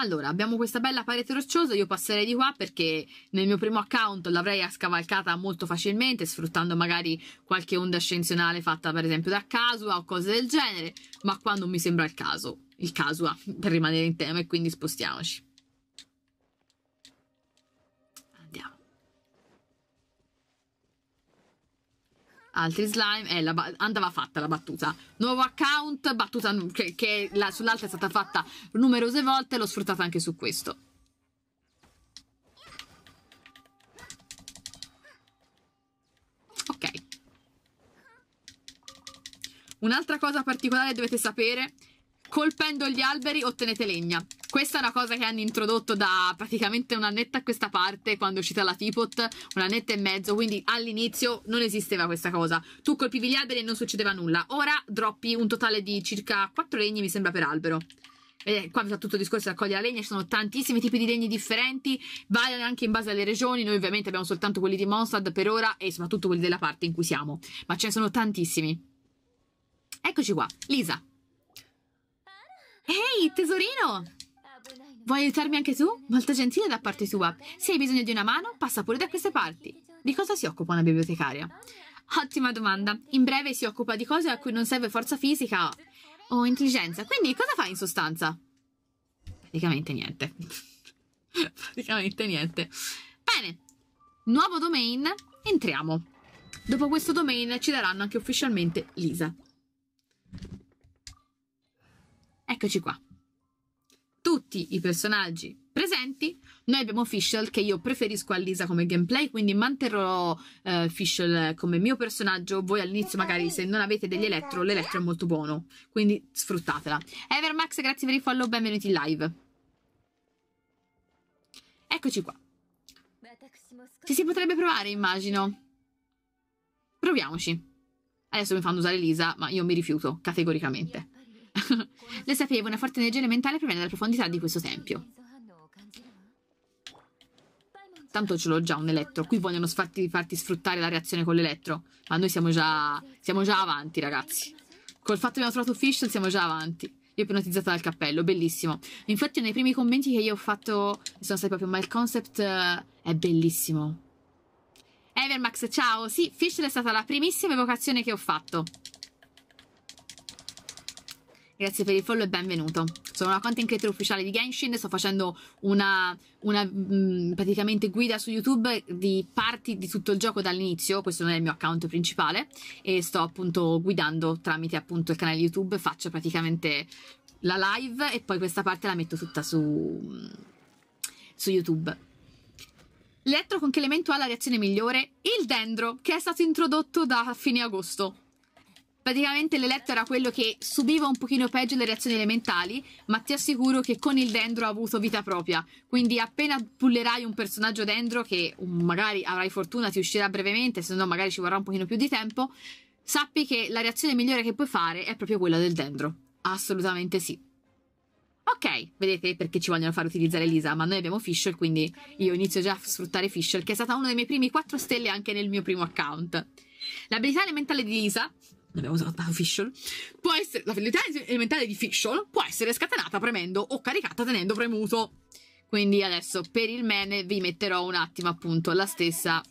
Allora, abbiamo questa bella parete rocciosa, io passerei di qua perché nel mio primo account l'avrei scavalcata molto facilmente, sfruttando magari qualche onda ascensionale fatta per esempio da Casua o cose del genere, ma qua non mi sembra il caso, il Casua, per rimanere in tema e quindi spostiamoci. altri slime. Eh, ba- andava fatta la battuta. Nuovo account, battuta che, che la, sull'altra è stata fatta numerose volte, l'ho sfruttata anche su questo. Ok. Un'altra cosa particolare dovete sapere, colpendo gli alberi ottenete legna. Questa è una cosa che hanno introdotto da praticamente un annetto a questa parte, quando è uscita la Tipot, un annetto e mezzo, quindi all'inizio non esisteva questa cosa. Tu colpivi gli alberi e non succedeva nulla. Ora droppi un totale di circa 4 legni, mi sembra, per albero. E qua mi fa tutto il discorso di raccogliere la legna, ci sono tantissimi tipi di legni differenti, variano anche in base alle regioni, noi ovviamente abbiamo soltanto quelli di Monstad per ora e soprattutto quelli della parte in cui siamo, ma ce ne sono tantissimi. Eccoci qua, Lisa. Ehi, hey, tesorino! Vuoi aiutarmi anche tu? Molto gentile da parte sua. Se hai bisogno di una mano, passa pure da queste parti. Di cosa si occupa una bibliotecaria? Ottima domanda. In breve si occupa di cose a cui non serve forza fisica o intelligenza. Quindi cosa fa in sostanza? Praticamente niente. [LAUGHS] Praticamente niente. Bene. Nuovo domain. Entriamo. Dopo questo domain ci daranno anche ufficialmente Lisa. Eccoci qua tutti i personaggi presenti. Noi abbiamo Fischl che io preferisco a Lisa come gameplay, quindi manterrò eh, Fischl come mio personaggio. Voi all'inizio magari se non avete degli elettro, l'elettro è molto buono, quindi sfruttatela. Evermax, grazie per il follow, benvenuti in live. Eccoci qua. Ci si potrebbe provare, immagino. Proviamoci. Adesso mi fanno usare Lisa, ma io mi rifiuto categoricamente. [LAUGHS] Le sapevo, una forte energia elementale proviene dalla profondità di questo tempio. Tanto ce l'ho già un elettro. Qui vogliono farti, farti sfruttare la reazione con l'elettro. Ma noi siamo già, siamo già avanti, ragazzi. Col fatto che abbiamo trovato Fischl siamo già avanti. Io ipnotizzata dal cappello, bellissimo. Infatti, nei primi commenti che io ho fatto mi sono stati proprio: Ma il concept eh, è bellissimo. Evermax, ciao. Sì, Fischl è stata la primissima evocazione che ho fatto. Grazie per il follow e benvenuto. Sono la content creator ufficiale di Genshin, sto facendo una, una mh, mm, praticamente guida su YouTube di parti di tutto il gioco dall'inizio, questo non è il mio account principale, e sto appunto guidando tramite appunto il canale YouTube, faccio praticamente la live e poi questa parte la metto tutta su, mm, su YouTube. L'elettro con che elemento ha la reazione migliore? Il dendro, che è stato introdotto da fine agosto praticamente l'eletto era quello che subiva un pochino peggio le reazioni elementali, ma ti assicuro che con il dendro ha avuto vita propria. Quindi appena pullerai un personaggio dendro, che magari avrai fortuna, ti uscirà brevemente, se no magari ci vorrà un pochino più di tempo, sappi che la reazione migliore che puoi fare è proprio quella del dendro. Assolutamente sì. Ok, vedete perché ci vogliono far utilizzare Lisa, ma noi abbiamo Fischl, quindi io inizio già a sfruttare Fischl, che è stata uno dei miei primi 4 stelle anche nel mio primo account. L'abilità elementale di Lisa l'abbiamo usata Fishel, può essere, la velocità elementare di Fishel può essere scatenata premendo o caricata tenendo premuto. Quindi adesso per il mene vi metterò un attimo appunto la stessa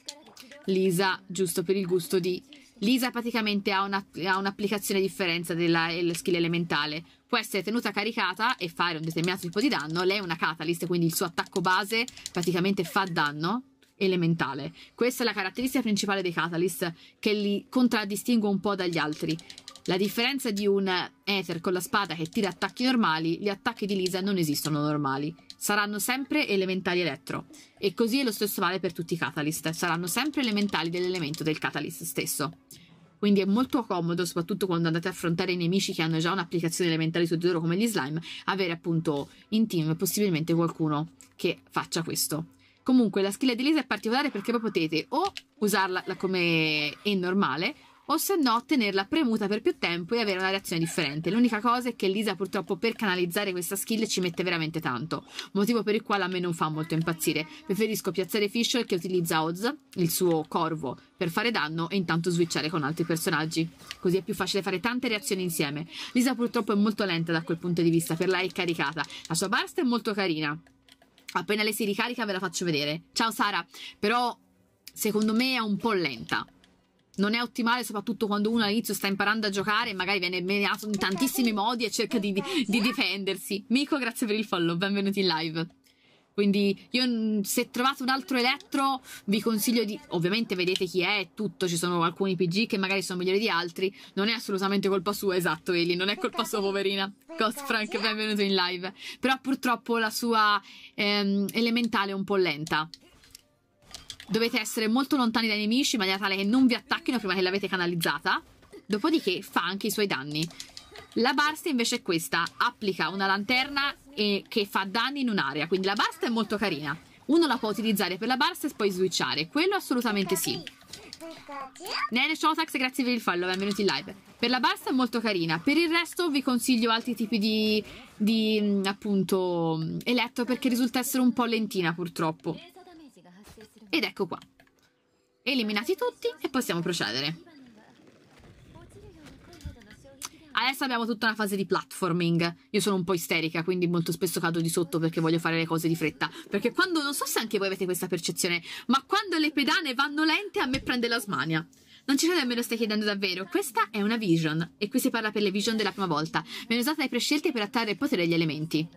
Lisa, giusto per il gusto di... Lisa praticamente ha, una, ha un'applicazione differenza della skill elementale. Può essere tenuta caricata e fare un determinato tipo di danno. Lei è una catalyst, quindi il suo attacco base praticamente fa danno elementale. Questa è la caratteristica principale dei Catalyst che li contraddistingue un po' dagli altri. La differenza di un Aether con la spada che tira attacchi normali, gli attacchi di Lisa non esistono normali, saranno sempre elementali elettro. E così è lo stesso vale per tutti i Catalyst, saranno sempre elementali dell'elemento del Catalyst stesso. Quindi è molto comodo, soprattutto quando andate a affrontare i nemici che hanno già un'applicazione elementale su di loro come gli slime, avere appunto in team possibilmente qualcuno che faccia questo. Comunque la skill di Lisa è particolare perché voi potete o usarla come è normale o se no tenerla premuta per più tempo e avere una reazione differente. L'unica cosa è che Lisa purtroppo per canalizzare questa skill ci mette veramente tanto, motivo per il quale a me non fa molto impazzire. Preferisco piazzare Fisher che utilizza Oz, il suo corvo, per fare danno e intanto switchare con altri personaggi, così è più facile fare tante reazioni insieme. Lisa purtroppo è molto lenta da quel punto di vista, per lei è caricata, la sua barsta è molto carina, Appena lei si ricarica ve la faccio vedere. Ciao Sara, però secondo me è un po' lenta. Non è ottimale soprattutto quando uno all'inizio sta imparando a giocare e magari viene menato in tantissimi modi e cerca di, di difendersi. Mico, grazie per il follow, benvenuti in live. Quindi io mm, se trovate un altro elettro vi consiglio di... Ovviamente vedete chi è e tutto, ci sono alcuni PG che magari sono migliori di altri. Non è assolutamente colpa sua, esatto Eli, non è colpa sua poverina. Ghost Frank, benvenuto in live. Però purtroppo la sua ehm, elementale è un po' lenta. Dovete essere molto lontani dai nemici, in maniera tale che non vi attacchino prima che l'avete canalizzata. Dopodiché fa anche i suoi danni. La Barsta invece è questa, applica una lanterna e che fa danni in un'area, quindi la barsta è molto carina. Uno la può utilizzare per la barsta e poi switchare, quello assolutamente sì. Nene Shotax, grazie per il follow, benvenuti in live. Per la barsta è molto carina, per il resto vi consiglio altri tipi di, di mm, appunto eletto perché risulta essere un po' lentina purtroppo. Ed ecco qua. Eliminati tutti e possiamo procedere. Adesso abbiamo tutta una fase di platforming. Io sono un po' isterica, quindi molto spesso cado di sotto perché voglio fare le cose di fretta. Perché quando, non so se anche voi avete questa percezione, ma quando le pedane vanno lente a me prende la smania. Non ci credo me lo stai chiedendo davvero. Questa è una vision. E qui si parla per le vision della prima volta. Viene usata dai prescelti per attrarre il potere degli elementi.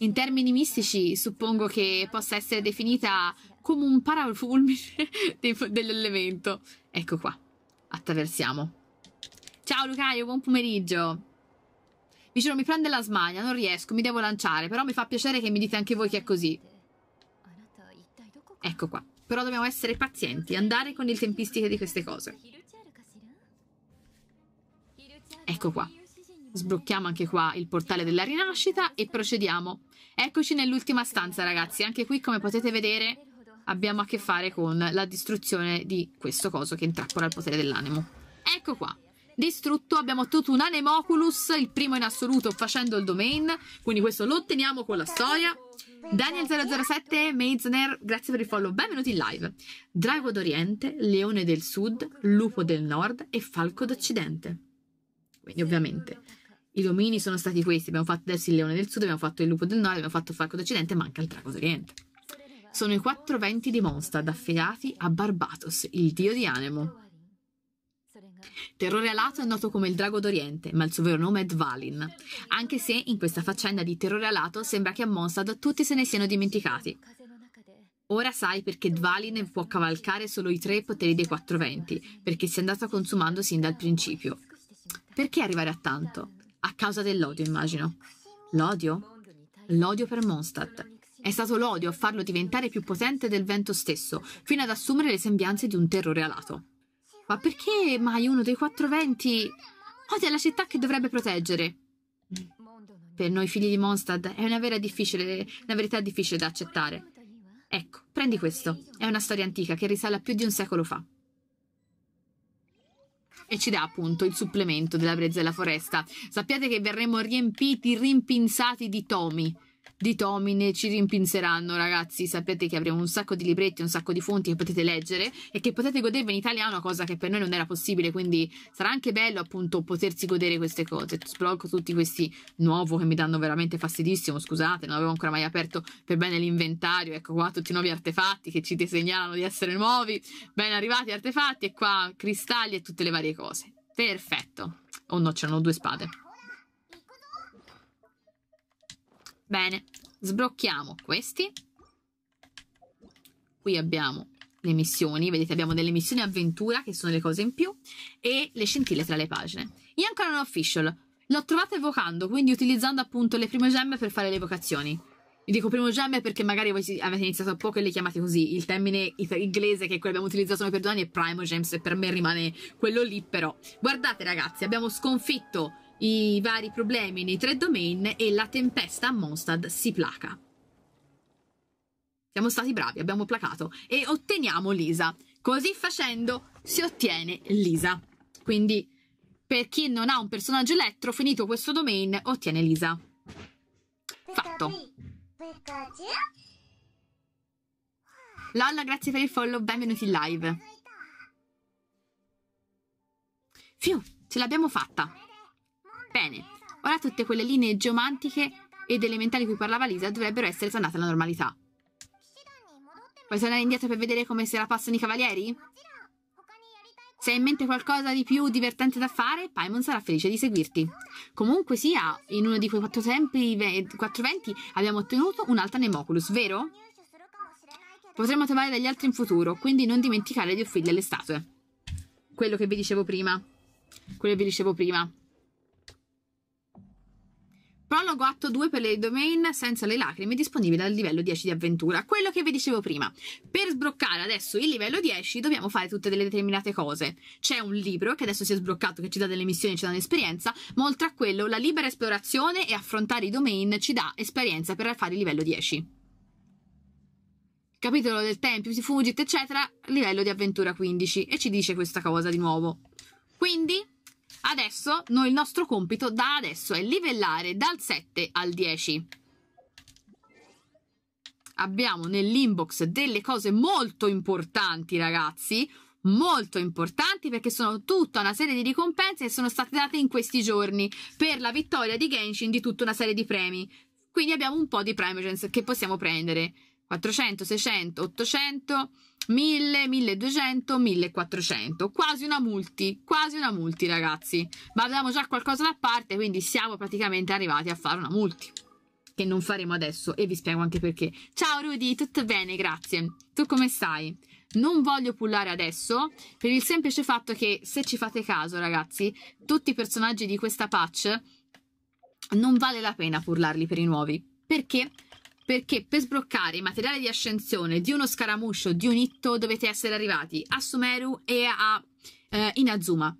In termini mistici, suppongo che possa essere definita come un parafulmine [LAUGHS] dell'elemento. Ecco qua attraversiamo. Ciao Lucario, buon pomeriggio. Vicino mi prende la smania, non riesco, mi devo lanciare, però mi fa piacere che mi dite anche voi che è così. Ecco qua. Però dobbiamo essere pazienti, andare con le tempistiche di queste cose. Ecco qua. Sblocchiamo anche qua il portale della rinascita e procediamo. Eccoci nell'ultima stanza, ragazzi. Anche qui, come potete vedere, abbiamo a che fare con la distruzione di questo coso che intrappola il potere dell'animo. Ecco qua. Distrutto, abbiamo ottenuto un Anemoculus, il primo in assoluto facendo il domain, quindi questo lo otteniamo con la storia. Daniel007, Meizner, grazie per il follow, benvenuti in live. Drago d'Oriente, Leone del Sud, Lupo del Nord e Falco d'Occidente. Quindi ovviamente i domini sono stati questi, abbiamo fatto adesso il Leone del Sud, abbiamo fatto il Lupo del Nord, abbiamo fatto il Falco d'Occidente, manca il Drago d'Oriente. Sono i quattro venti di Mondstadt affidati a Barbatos, il dio di Anemo. Terrore alato è noto come il drago d'Oriente, ma il suo vero nome è Dvalin, anche se in questa faccenda di terrore alato sembra che a Mondstadt tutti se ne siano dimenticati. Ora sai perché Dvalin può cavalcare solo i tre poteri dei quattro venti, perché si è andata consumando sin dal principio. Perché arrivare a tanto? A causa dell'odio, immagino. L'odio? L'odio per Mondstadt. È stato l'odio a farlo diventare più potente del vento stesso, fino ad assumere le sembianze di un terrore alato. Ma perché mai uno dei quattro venti odia la città che dovrebbe proteggere? Per noi figli di Mondstadt è una, vera difficile, una verità difficile da accettare. Ecco, prendi questo. È una storia antica che risale a più di un secolo fa. E ci dà appunto il supplemento della brezza della foresta. Sappiate che verremo riempiti, rimpinzati di tomi di tomine ci rimpinzeranno ragazzi Sapete che avremo un sacco di libretti un sacco di fonti che potete leggere e che potete godervi in italiano cosa che per noi non era possibile quindi sarà anche bello appunto potersi godere queste cose sblocco tutti questi nuovo che mi danno veramente fastidissimo scusate non avevo ancora mai aperto per bene l'inventario ecco qua tutti i nuovi artefatti che ci segnalano di essere nuovi ben arrivati artefatti e qua cristalli e tutte le varie cose perfetto oh no c'erano due spade Bene, sblocchiamo questi. Qui abbiamo le missioni, vedete abbiamo delle missioni avventura che sono le cose in più e le scintille tra le pagine. Io ancora non ho official, l'ho trovata evocando, quindi utilizzando appunto le prime gemme per fare le evocazioni. Vi dico primo gemme perché magari voi avete iniziato a poco e le chiamate così. Il termine inglese che abbiamo utilizzato noi per due anni è primo gems e per me rimane quello lì però. Guardate ragazzi, abbiamo sconfitto i vari problemi nei tre domain e la tempesta a Mondstadt si placa. Siamo stati bravi, abbiamo placato e otteniamo Lisa. Così facendo si ottiene Lisa. Quindi per chi non ha un personaggio elettro, finito questo domain, ottiene Lisa. Fatto. Lolla, grazie per il follow, benvenuti in live. Fiu, ce l'abbiamo fatta. Bene, ora tutte quelle linee geomantiche ed elementari di cui parlava Lisa dovrebbero essere tornate alla normalità. Vuoi tornare indietro per vedere come se la passano i cavalieri? Se hai in mente qualcosa di più divertente da fare, Paimon sarà felice di seguirti. Comunque sia, in uno di quei quattro tempi, quattro venti, abbiamo ottenuto un'altra Nemoculus, vero? Potremmo trovare degli altri in futuro, quindi non dimenticare di offrirgli alle statue. Quello che vi dicevo prima. Quello che vi dicevo prima. Prologo atto 2 per le domain senza le lacrime disponibile al livello 10 di avventura, quello che vi dicevo prima. Per sbloccare adesso il livello 10 dobbiamo fare tutte delle determinate cose. C'è un libro che adesso si è sbloccato che ci dà delle missioni, ci dà un'esperienza, ma oltre a quello la libera esplorazione e affrontare i domain ci dà esperienza per fare il livello 10. Capitolo del tempio, si fugit eccetera, livello di avventura 15 e ci dice questa cosa di nuovo. Quindi Adesso noi il nostro compito da adesso è livellare dal 7 al 10. Abbiamo nell'inbox delle cose molto importanti, ragazzi, molto importanti perché sono tutta una serie di ricompense che sono state date in questi giorni per la vittoria di Genshin di tutta una serie di premi. Quindi abbiamo un po' di primogens che possiamo prendere. 400, 600, 800 1000, 1200, 1400, quasi una multi, quasi una multi ragazzi, ma avevamo già qualcosa da parte quindi siamo praticamente arrivati a fare una multi che non faremo adesso e vi spiego anche perché. Ciao Rudy, tutto bene, grazie. Tu come stai? Non voglio pullare adesso per il semplice fatto che se ci fate caso ragazzi, tutti i personaggi di questa patch non vale la pena pullarli per i nuovi perché perché per sbloccare i materiali di ascensione di uno scaramuscio di un itto dovete essere arrivati a Sumeru e a eh, Inazuma.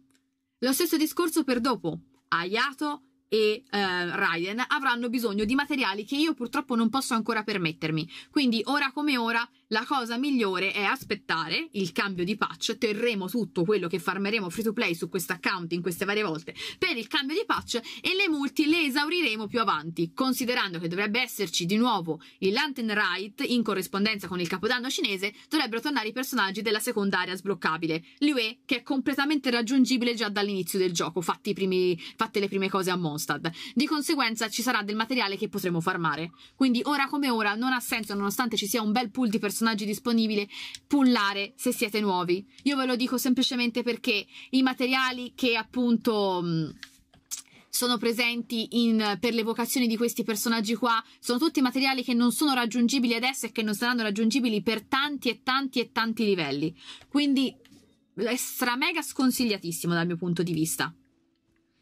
Lo stesso discorso per dopo. Ayato e eh, Raiden avranno bisogno di materiali che io purtroppo non posso ancora permettermi. Quindi ora come ora la cosa migliore è aspettare il cambio di patch, terremo tutto quello che farmeremo free to play su questo account in queste varie volte per il cambio di patch e le multi le esauriremo più avanti, considerando che dovrebbe esserci di nuovo il Lantern Right in corrispondenza con il capodanno cinese, dovrebbero tornare i personaggi della seconda area sbloccabile, Liue che è completamente raggiungibile già dall'inizio del gioco, primi, fatte le prime cose a Mondstadt. Di conseguenza ci sarà del materiale che potremo farmare. Quindi ora come ora non ha senso, nonostante ci sia un bel pool di personaggi personaggi disponibili, pullare se siete nuovi. Io ve lo dico semplicemente perché i materiali che appunto... Mm, sono presenti in, per le vocazioni di questi personaggi qua. Sono tutti materiali che non sono raggiungibili adesso e che non saranno raggiungibili per tanti e tanti e tanti livelli. Quindi è stra mega sconsigliatissimo dal mio punto di vista.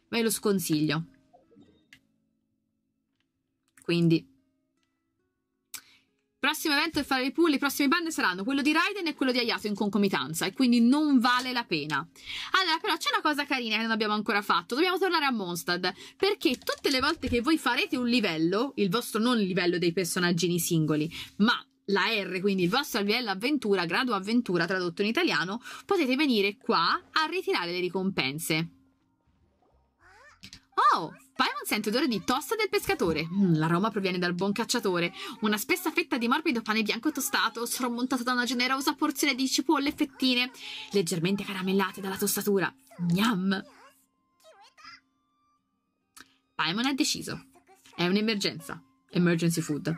Ve lo sconsiglio. Quindi prossimo evento e fare le pool, le prossime band saranno quello di Raiden e quello di Ayato in concomitanza e quindi non vale la pena. Allora, però c'è una cosa carina che non abbiamo ancora fatto, dobbiamo tornare a Mondstadt, perché tutte le volte che voi farete un livello, il vostro non livello dei personaggini singoli, ma la R, quindi il vostro livello avventura, grado avventura tradotto in italiano, potete venire qua a ritirare le ricompense. Oh, Paimon sente odore di tosta del pescatore. Mm, l'aroma proviene dal buon cacciatore. Una spessa fetta di morbido pane bianco tostato, sormontata da una generosa porzione di cipolle fettine, leggermente caramellate dalla tostatura. Miam! Paimon ha deciso. È un'emergenza. Emergency food.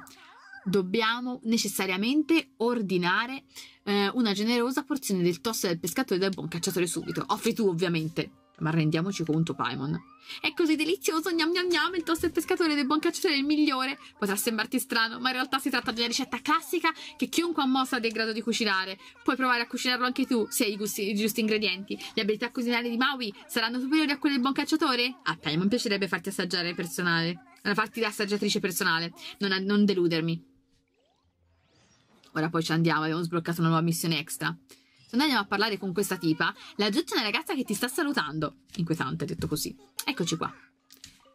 Dobbiamo necessariamente ordinare eh, una generosa porzione del tosse del pescatore dal buon cacciatore subito. Offri tu, ovviamente. Ma rendiamoci conto, Paimon. È così delizioso, gnam gnam gnam, il tosse pescatore del buon cacciatore è il migliore. Potrà sembrarti strano, ma in realtà si tratta di una ricetta classica che chiunque ammossa ed è in grado di cucinare. Puoi provare a cucinarlo anche tu, se hai i, gusti, i giusti ingredienti. Le abilità culinare di Maui saranno superiori a quelle del buon cacciatore? A Paimon piacerebbe farti assaggiare personale. Eh, farti da assaggiatrice personale. Non, non deludermi. Ora poi ci andiamo, abbiamo sbloccato una nuova missione extra. Quando andiamo a parlare con questa tipa, la giudice è una ragazza che ti sta salutando. Inquietante, detto così. Eccoci qua.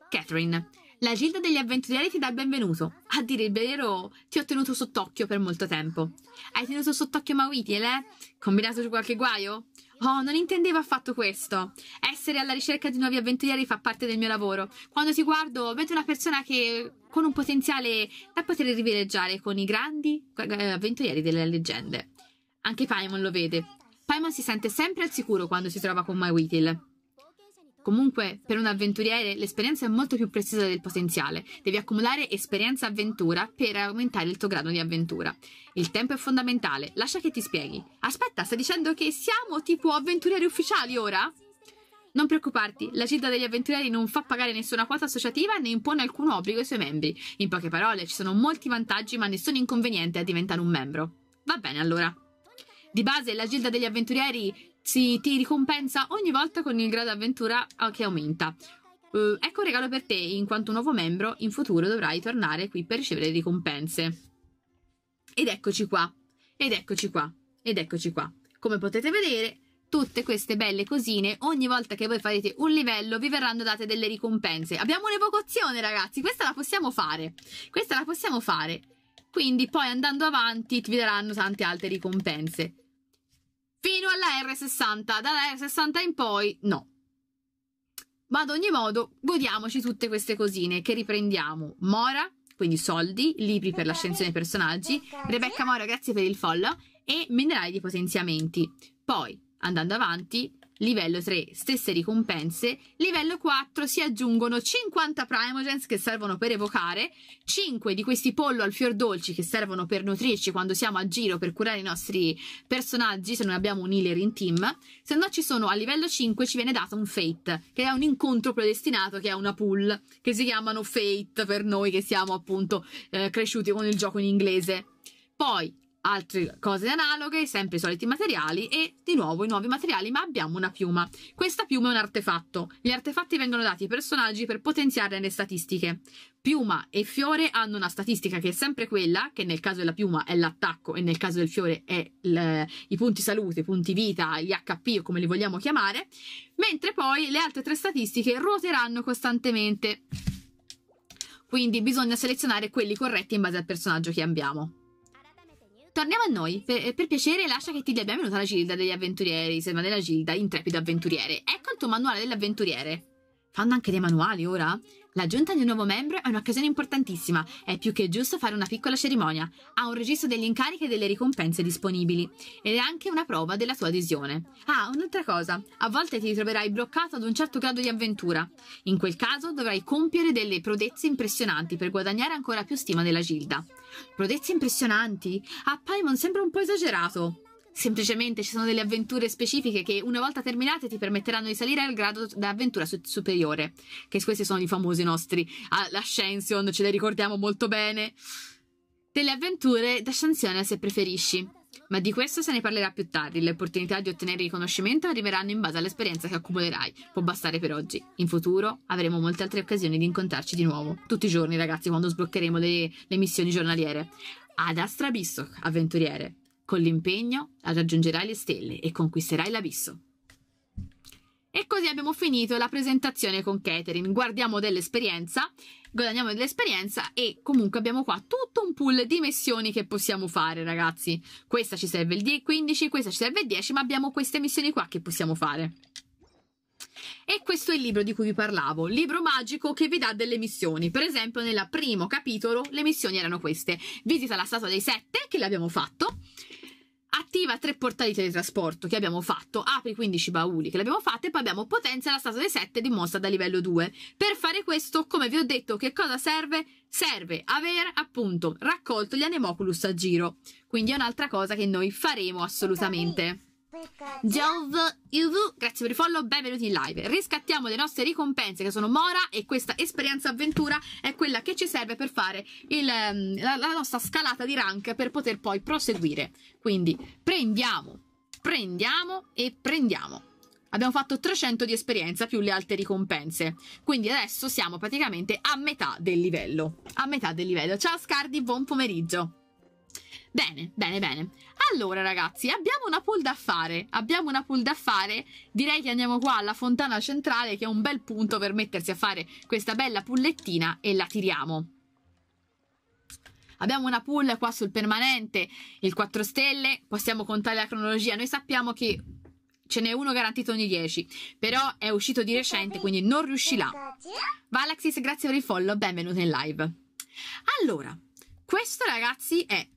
Catherine. La gilda degli avventurieri ti dà il benvenuto. A dire il vero, ti ho tenuto sott'occhio per molto tempo. Hai tenuto sott'occhio Mawitiel, eh? Combinato qualche guaio? Oh, non intendevo affatto questo. Essere alla ricerca di nuovi avventurieri fa parte del mio lavoro. Quando ti guardo, vedo una persona che con un potenziale da poter riveleggiare con i grandi eh, avventurieri delle leggende. Anche Paimon lo vede. Paimon si sente sempre al sicuro quando si trova con My Whittle. Comunque, per un avventuriere l'esperienza è molto più preziosa del potenziale. Devi accumulare esperienza-avventura per aumentare il tuo grado di avventura. Il tempo è fondamentale, lascia che ti spieghi. Aspetta, stai dicendo che siamo tipo avventurieri ufficiali ora? Non preoccuparti, la Gilda degli Avventurieri non fa pagare nessuna quota associativa né impone alcun obbligo ai suoi membri. In poche parole, ci sono molti vantaggi ma nessun inconveniente a diventare un membro. Va bene allora. Di base la gilda degli avventurieri si, ti ricompensa ogni volta con il grado avventura ah, che aumenta. Uh, ecco un regalo per te, in quanto nuovo membro in futuro dovrai tornare qui per ricevere le ricompense. Ed eccoci qua, ed eccoci qua, ed eccoci qua. Come potete vedere, tutte queste belle cosine, ogni volta che voi farete un livello vi verranno date delle ricompense. Abbiamo un'evocazione ragazzi, questa la possiamo fare, questa la possiamo fare. Quindi poi andando avanti vi daranno tante altre ricompense fino alla R60, dalla R60 in poi no. Ma ad ogni modo, godiamoci tutte queste cosine che riprendiamo. Mora, quindi soldi, libri per l'ascensione personaggi, Rebecca Mora, grazie per il follow, e minerali di potenziamenti. Poi, andando avanti, livello 3 stesse ricompense, livello 4 si aggiungono 50 primogens che servono per evocare, 5 di questi pollo al fior dolci che servono per nutrirci quando siamo a giro per curare i nostri personaggi se non abbiamo un healer in team, se no ci sono a livello 5 ci viene dato un fate che è un incontro predestinato che è una pool che si chiamano fate per noi che siamo appunto eh, cresciuti con il gioco in inglese. Poi altre cose analoghe, sempre i soliti materiali e di nuovo i nuovi materiali, ma abbiamo una piuma. Questa piuma è un artefatto. Gli artefatti vengono dati ai personaggi per potenziarne le statistiche. Piuma e fiore hanno una statistica che è sempre quella, che nel caso della piuma è l'attacco e nel caso del fiore è i punti salute, i punti vita, gli HP o come li vogliamo chiamare, mentre poi le altre tre statistiche ruoteranno costantemente. Quindi bisogna selezionare quelli corretti in base al personaggio che abbiamo torniamo a noi. Per, eh, per piacere, lascia che ti dia il benvenuto alla Gilda degli avventurieri. Sembra della Gilda, intrepido avventuriere. Ecco il tuo manuale dell'avventuriere. Fanno anche dei manuali ora? L'aggiunta di un nuovo membro è un'occasione importantissima, è più che giusto fare una piccola cerimonia. Ha un registro degli incarichi e delle ricompense disponibili ed è anche una prova della tua adesione. Ah, un'altra cosa, a volte ti troverai bloccato ad un certo grado di avventura. In quel caso dovrai compiere delle prodezze impressionanti per guadagnare ancora più stima della Gilda. Prodezze impressionanti? A ah, Paimon sembra un po' esagerato. Semplicemente ci sono delle avventure specifiche che una volta terminate ti permetteranno di salire al grado da avventura su- superiore, che questi sono i famosi nostri ah, ce le ricordiamo molto bene. Delle avventure d'ascensione se preferisci, ma di questo se ne parlerà più tardi. Le opportunità di ottenere riconoscimento arriveranno in base all'esperienza che accumulerai. Può bastare per oggi. In futuro avremo molte altre occasioni di incontrarci di nuovo. Tutti i giorni, ragazzi, quando sbloccheremo le, le missioni giornaliere. Ad Astra Astrabisso, avventuriere. Con l'impegno raggiungerai le stelle e conquisterai l'abisso. E così abbiamo finito la presentazione con Catherine. Guardiamo dell'esperienza, guadagniamo dell'esperienza e comunque abbiamo qua tutto un pool di missioni che possiamo fare, ragazzi. Questa ci serve il 15, questa ci serve il 10, ma abbiamo queste missioni qua che possiamo fare. E questo è il libro di cui vi parlavo, il libro magico che vi dà delle missioni. Per esempio, nel primo capitolo le missioni erano queste. Visita la statua dei sette, che l'abbiamo fatto attiva tre portali di teletrasporto che abbiamo fatto, apri 15 bauli che l'abbiamo fatto e poi abbiamo potenza la statua dei 7 di mostra da livello 2. Per fare questo, come vi ho detto, che cosa serve? Serve aver appunto raccolto gli Anemoculus a giro, quindi è un'altra cosa che noi faremo assolutamente. Jove Uvu, grazie per il follow, benvenuti in live. Riscattiamo le nostre ricompense che sono Mora e questa esperienza avventura è quella che ci serve per fare il, ehm, la, la, nostra scalata di rank per poter poi proseguire. Quindi prendiamo, prendiamo e prendiamo. Abbiamo fatto 300 di esperienza più le altre ricompense. Quindi adesso siamo praticamente a metà del livello. A metà del livello. Ciao Scardi, buon pomeriggio. Bene, bene, bene. Allora, ragazzi, abbiamo una pool da fare. Abbiamo una pool da fare. Direi che andiamo qua alla fontana centrale, che è un bel punto per mettersi a fare questa bella pullettina e la tiriamo. Abbiamo una pool qua sul permanente, il 4 stelle, possiamo contare la cronologia. Noi sappiamo che ce n'è uno garantito ogni 10, però è uscito di recente, quindi non riuscirà. là. Valaxis, grazie per il follow, benvenuto in live. Allora, questo ragazzi è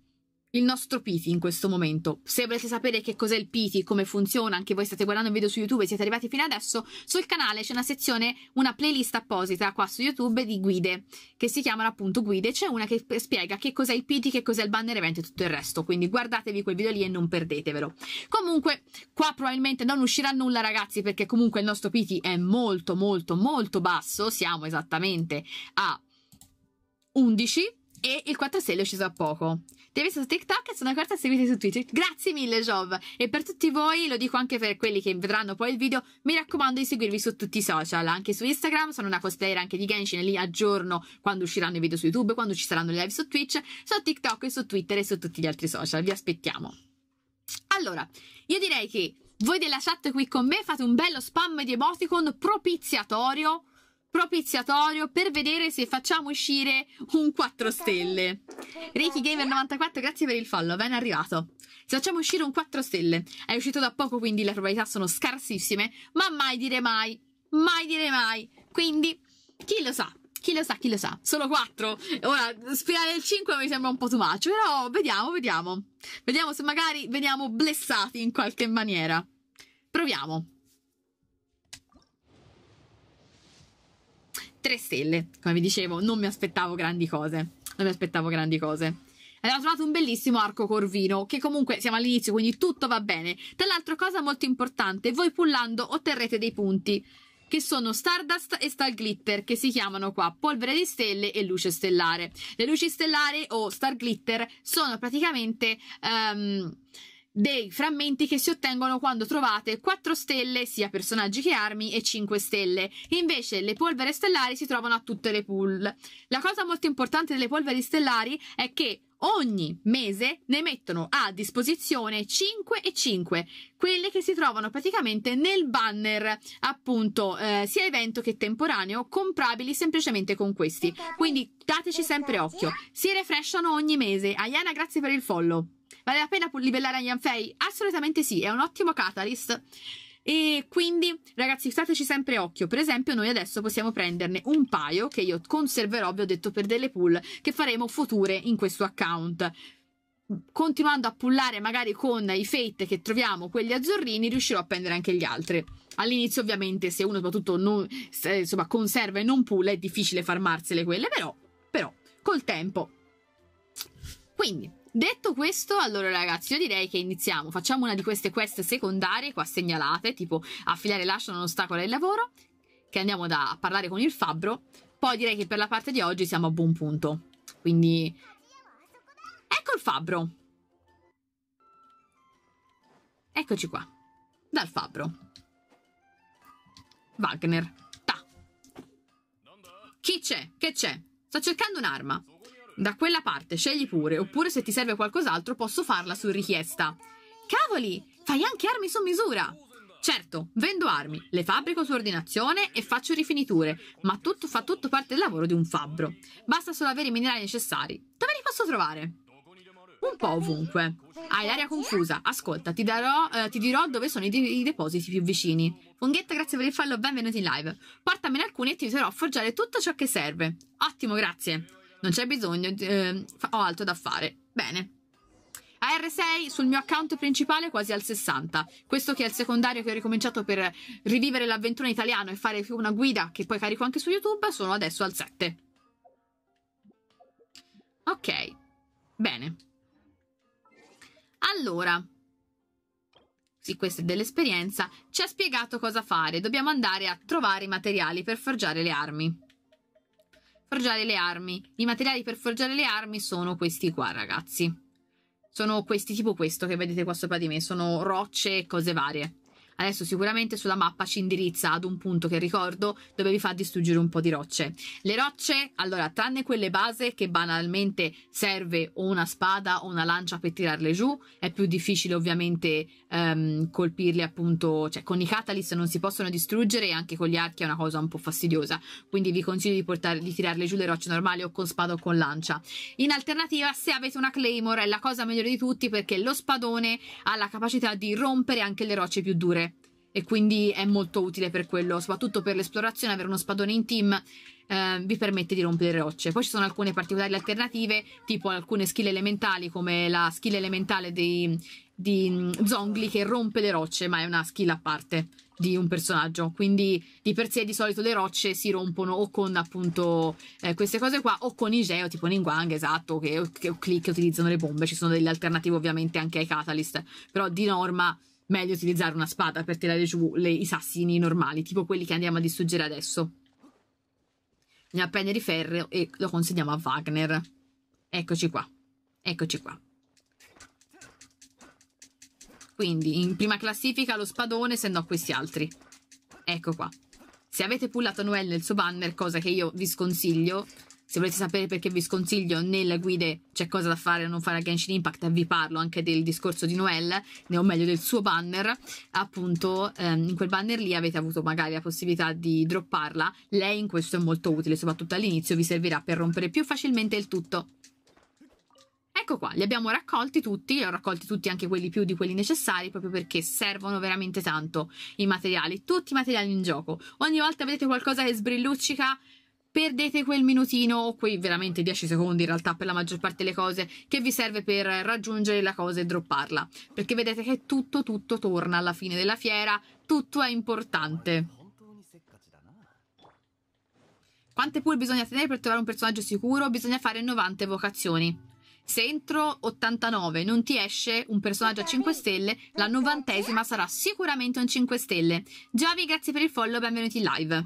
il nostro Piti in questo momento. Se volete sapere che cos'è il Piti, come funziona, anche voi state guardando il video su YouTube e siete arrivati fino adesso, sul canale c'è una sezione, una playlist apposita qua su YouTube di guide, che si chiamano appunto guide. C'è una che spiega che cos'è il Piti, che cos'è il banner event e tutto il resto. Quindi guardatevi quel video lì e non perdetevelo. Comunque, qua probabilmente non uscirà nulla ragazzi, perché comunque il nostro Piti è molto molto molto basso. Siamo esattamente a 11 e il 4 stelle è uscito a poco. Ti hai visto su TikTok e sono ancora seguiti su Twitter. Grazie mille, Jov! E per tutti voi, lo dico anche per quelli che vedranno poi il video, mi raccomando di seguirvi su tutti i social, anche su Instagram, sono una cosplayer anche di Genshin, e lì aggiorno quando usciranno i video su YouTube, quando ci saranno le live su Twitch, su TikTok e su Twitter e su tutti gli altri social. Vi aspettiamo. Allora, io direi che voi della chat qui con me fate un bello spam di emoticon propiziatorio propiziatorio per vedere se facciamo uscire un 4 stelle. Reiki Gamer 94, grazie per il follow, ben arrivato. Se facciamo uscire un 4 stelle, è uscito da poco quindi le probabilità sono scarsissime, ma mai dire mai, mai dire mai. Quindi chi lo sa? Chi lo sa, chi lo sa, solo 4. Ora, sperare il 5 mi sembra un po' too much, però vediamo, vediamo. Vediamo se magari veniamo blessati in qualche maniera. Proviamo. 3 stelle, come vi dicevo, non mi aspettavo grandi cose, non mi aspettavo grandi cose. Abbiamo trovato un bellissimo arco corvino, che comunque siamo all'inizio, quindi tutto va bene. Tra l'altro, cosa molto importante, voi pullando otterrete dei punti, che sono Stardust e Star Glitter, che si chiamano qua polvere di stelle e luce stellare. Le luci stellare o Star Glitter sono praticamente... Um, dei frammenti che si ottengono quando trovate 4 stelle, sia personaggi che armi, e 5 stelle. Invece le polvere stellari si trovano a tutte le pool. La cosa molto importante delle polveri stellari è che ogni mese ne mettono a disposizione 5 e 5, quelle che si trovano praticamente nel banner, appunto, eh, sia evento che temporaneo, comprabili semplicemente con questi. Quindi dateci sempre occhio. Si refreshano ogni mese. Ayana, grazie per il follow. Vale la pena livellare a Yanfei? Assolutamente sì, è un ottimo catalyst. E quindi, ragazzi, stateci sempre occhio. Per esempio, noi adesso possiamo prenderne un paio che io conserverò, vi ho detto, per delle pull che faremo future in questo account. Continuando a pullare magari con i fate che troviamo, quelli azzurrini, riuscirò a prendere anche gli altri. All'inizio, ovviamente, se uno soprattutto non, se, insomma, conserva e non pull, è difficile farmarsele quelle, però, però, col tempo. Quindi, Detto questo, allora ragazzi, io direi che iniziamo. Facciamo una di queste quest secondarie qua segnalate, tipo affiliare lasciano un ostacolo al lavoro, che andiamo da, a parlare con il fabbro. Poi direi che per la parte di oggi siamo a buon punto. Quindi ecco il fabbro. Eccoci qua. Dal fabbro. Wagner. Ta. Chi c'è? Che c'è? Sto cercando un'arma. Da quella parte, scegli pure, oppure se ti serve qualcos'altro posso farla su richiesta. Cavoli, fai anche armi su misura! Certo, vendo armi, le fabbrico su ordinazione e faccio rifiniture, ma tutto fa tutto parte del lavoro di un fabbro. Basta solo avere i minerali necessari. Dove li posso trovare? Un po' ovunque. Hai l'aria confusa. Ascolta, ti, darò, eh, ti, dirò dove sono i, i depositi più vicini. Funghetta, grazie per il fallo, benvenuti in live. Portamene alcuni e ti userò a forgiare tutto ciò che serve. Ottimo, grazie. Non c'è bisogno, eh, ho altro da fare. Bene. AR6 sul mio account principale quasi al 60. Questo che è il secondario che ho ricominciato per rivivere l'avventura in italiano e fare una guida che poi carico anche su YouTube, sono adesso al 7. Ok, bene. Allora, sì, questa è dell'esperienza, ci ha spiegato cosa fare. Dobbiamo andare a trovare i materiali per forgiare le armi. Forgiare le armi. I materiali per forgiare le armi sono questi qua, ragazzi. Sono questi tipo questo che vedete qua sopra di me, sono rocce e cose varie. Adesso sicuramente sulla mappa ci indirizza ad un punto che ricordo dove vi fa distruggere un po' di rocce. Le rocce, allora, tranne quelle base che banalmente serve o una spada o una lancia per tirarle giù, è più difficile ovviamente um, colpirle appunto, cioè con i catalyst non si possono distruggere e anche con gli archi è una cosa un po' fastidiosa, quindi vi consiglio di, portare, di tirarle giù le rocce normali o con spada o con lancia. In alternativa, se avete una claymore è la cosa migliore di tutti perché lo spadone ha la capacità di rompere anche le rocce più dure e quindi è molto utile per quello, soprattutto per l'esplorazione, avere uno spadone in team eh, vi permette di rompere rocce. Poi ci sono alcune particolari alternative, tipo alcune skill elementali, come la skill elementale di, di mm, Zongli che rompe le rocce, ma è una skill a parte di un personaggio. Quindi di per sé di solito le rocce si rompono o con appunto eh, queste cose qua o con Igeo, tipo Ninguang, esatto, che, che, che, che utilizzano le bombe. Ci sono delle alternative ovviamente anche ai Catalyst, però di norma meglio utilizzare una spada per tirare giù le, i sassini normali, tipo quelli che andiamo a distruggere adesso. Ne appena di ferro e lo consegniamo a Wagner. Eccoci qua. Eccoci qua. Quindi in prima classifica lo spadone, se no questi altri. Ecco qua. Se avete pullato Noel nel suo banner, cosa che io vi sconsiglio, se volete sapere perché vi sconsiglio nelle guide c'è cosa da fare o non fare a Genshin Impact, vi parlo anche del discorso di Noel, ne o meglio del suo banner, appunto ehm, in quel banner lì avete avuto magari la possibilità di dropparla, lei in questo è molto utile, soprattutto all'inizio vi servirà per rompere più facilmente il tutto. Ecco qua, li abbiamo raccolti tutti, li ho raccolti tutti anche quelli più di quelli necessari proprio perché servono veramente tanto i materiali, tutti i materiali in gioco. Ogni volta vedete qualcosa che sbrilluccica perdete quel minutino o quei veramente 10 secondi in realtà per la maggior parte delle cose che vi serve per raggiungere la cosa e dropparla perché vedete che tutto tutto torna alla fine della fiera tutto è importante quante pull bisogna tenere per trovare un personaggio sicuro? Bisogna fare 90 evocazioni. Se entro 89 non ti esce un personaggio a 5 stelle, la novantesima sarà sicuramente un 5 stelle. Giavi, grazie per il follow, benvenuti in live.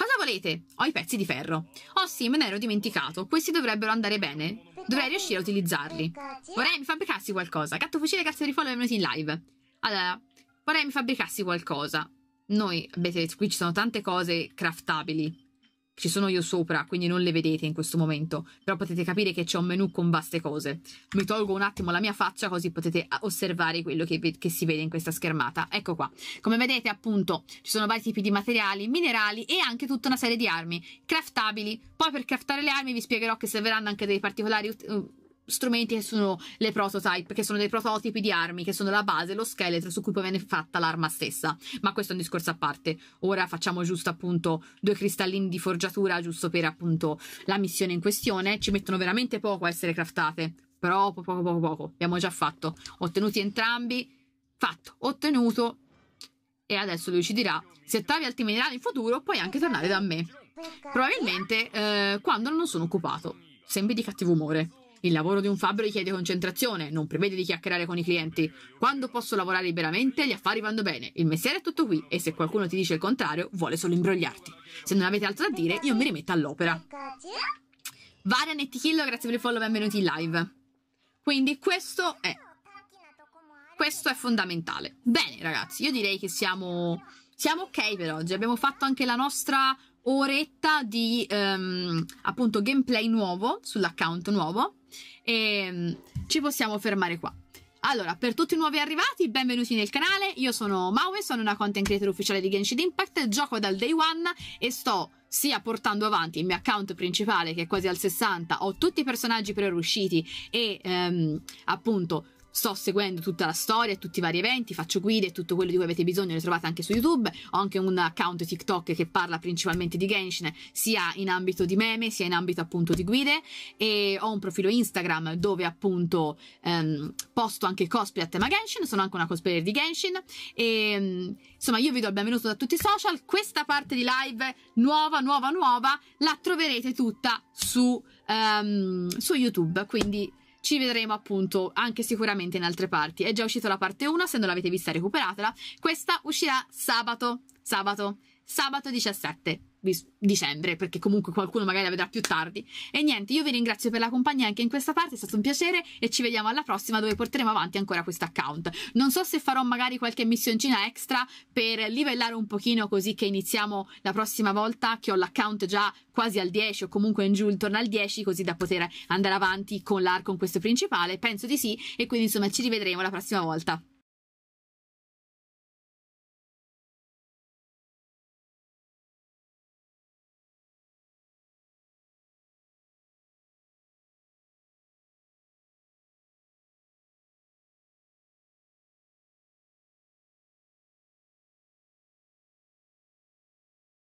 Cosa volete? Ho i pezzi di ferro. Oh sì, me ne ero dimenticato. Questi dovrebbero andare bene. Dovrei riuscire a utilizzarli. Vorrei mi fabbricassi qualcosa. Gatto fucile cazzo di follo venuti in live. Allora, vorrei mi fabbricassi qualcosa. Noi, vedete, qui ci sono tante cose craftabili ci sono io sopra, quindi non le vedete in questo momento, però potete capire che c'è un menu con vaste cose. Mi tolgo un attimo la mia faccia così potete ah, osservare quello che, che si vede in questa schermata. Ecco qua. Come vedete appunto ci sono vari tipi di materiali, minerali e anche tutta una serie di armi craftabili. Poi per craftare le armi vi spiegherò che serviranno anche dei particolari strumenti che sono le prototype, che sono dei prototipi di armi, che sono la base, lo scheletro su cui poi viene fatta l'arma stessa. Ma questo è un discorso a parte. Ora facciamo giusto appunto due cristallini di forgiatura, giusto per appunto la missione in questione. Ci mettono veramente poco a essere craftate, però poco poco poco poco. Abbiamo già fatto, ottenuti entrambi, fatto, ottenuto. E adesso lui ci dirà se trovi altri minerali in futuro puoi anche tornare da me. Probabilmente eh, quando non sono occupato. Sembri di cattivo umore. Il lavoro di un fabbro richiede concentrazione, non prevede di chiacchierare con i clienti. Quando posso lavorare liberamente, gli affari vanno bene. Il mestiere è tutto qui e se qualcuno ti dice il contrario, vuole solo imbrogliarti. Se non avete altro da dire, io mi rimetto all'opera. Varia Nettichillo, grazie per il follow, benvenuti in live. Quindi questo è questo è fondamentale. Bene, ragazzi, io direi che siamo, siamo ok per oggi. Abbiamo fatto anche la nostra oretta di um, appunto gameplay nuovo sull'account nuovo. E ehm, ci possiamo fermare qua. Allora, per tutti i nuovi arrivati, benvenuti nel canale. Io sono Maue, sono una content creator ufficiale di Genshin Impact, gioco dal day one e sto sia portando avanti il mio account principale che è quasi al 60, ho tutti i personaggi preusciti e ehm, appunto sto seguendo tutta la storia, tutti i vari eventi, faccio guide e tutto quello di cui avete bisogno le trovate anche su YouTube. Ho anche un account TikTok che parla principalmente di Genshin, sia in ambito di meme, sia in ambito appunto di guide. E ho un profilo Instagram dove appunto ehm, posto anche cosplay a tema Genshin. Sono anche una cosplayer di Genshin. E mm, insomma, io vi do il benvenuto da tutti i social. Questa parte di live nuova, nuova, nuova la troverete tutta su, um, su YouTube. Quindi ci vedremo appunto anche sicuramente in altre parti. È già uscita la parte 1, se non l'avete vista recuperatela. Questa uscirà sabato, sabato, sabato 17 dicembre, perché comunque qualcuno magari la vedrà più tardi. E niente, io vi ringrazio per la compagnia anche in questa parte, è stato un piacere e ci vediamo alla prossima dove porteremo avanti ancora questo account. Non so se farò magari qualche missioncina extra per livellare un pochino così che iniziamo la prossima volta che ho l'account già quasi al 10 o comunque in giù intorno al 10 così da poter andare avanti con l'arco in questo principale, penso di sì e quindi insomma ci rivedremo la prossima volta.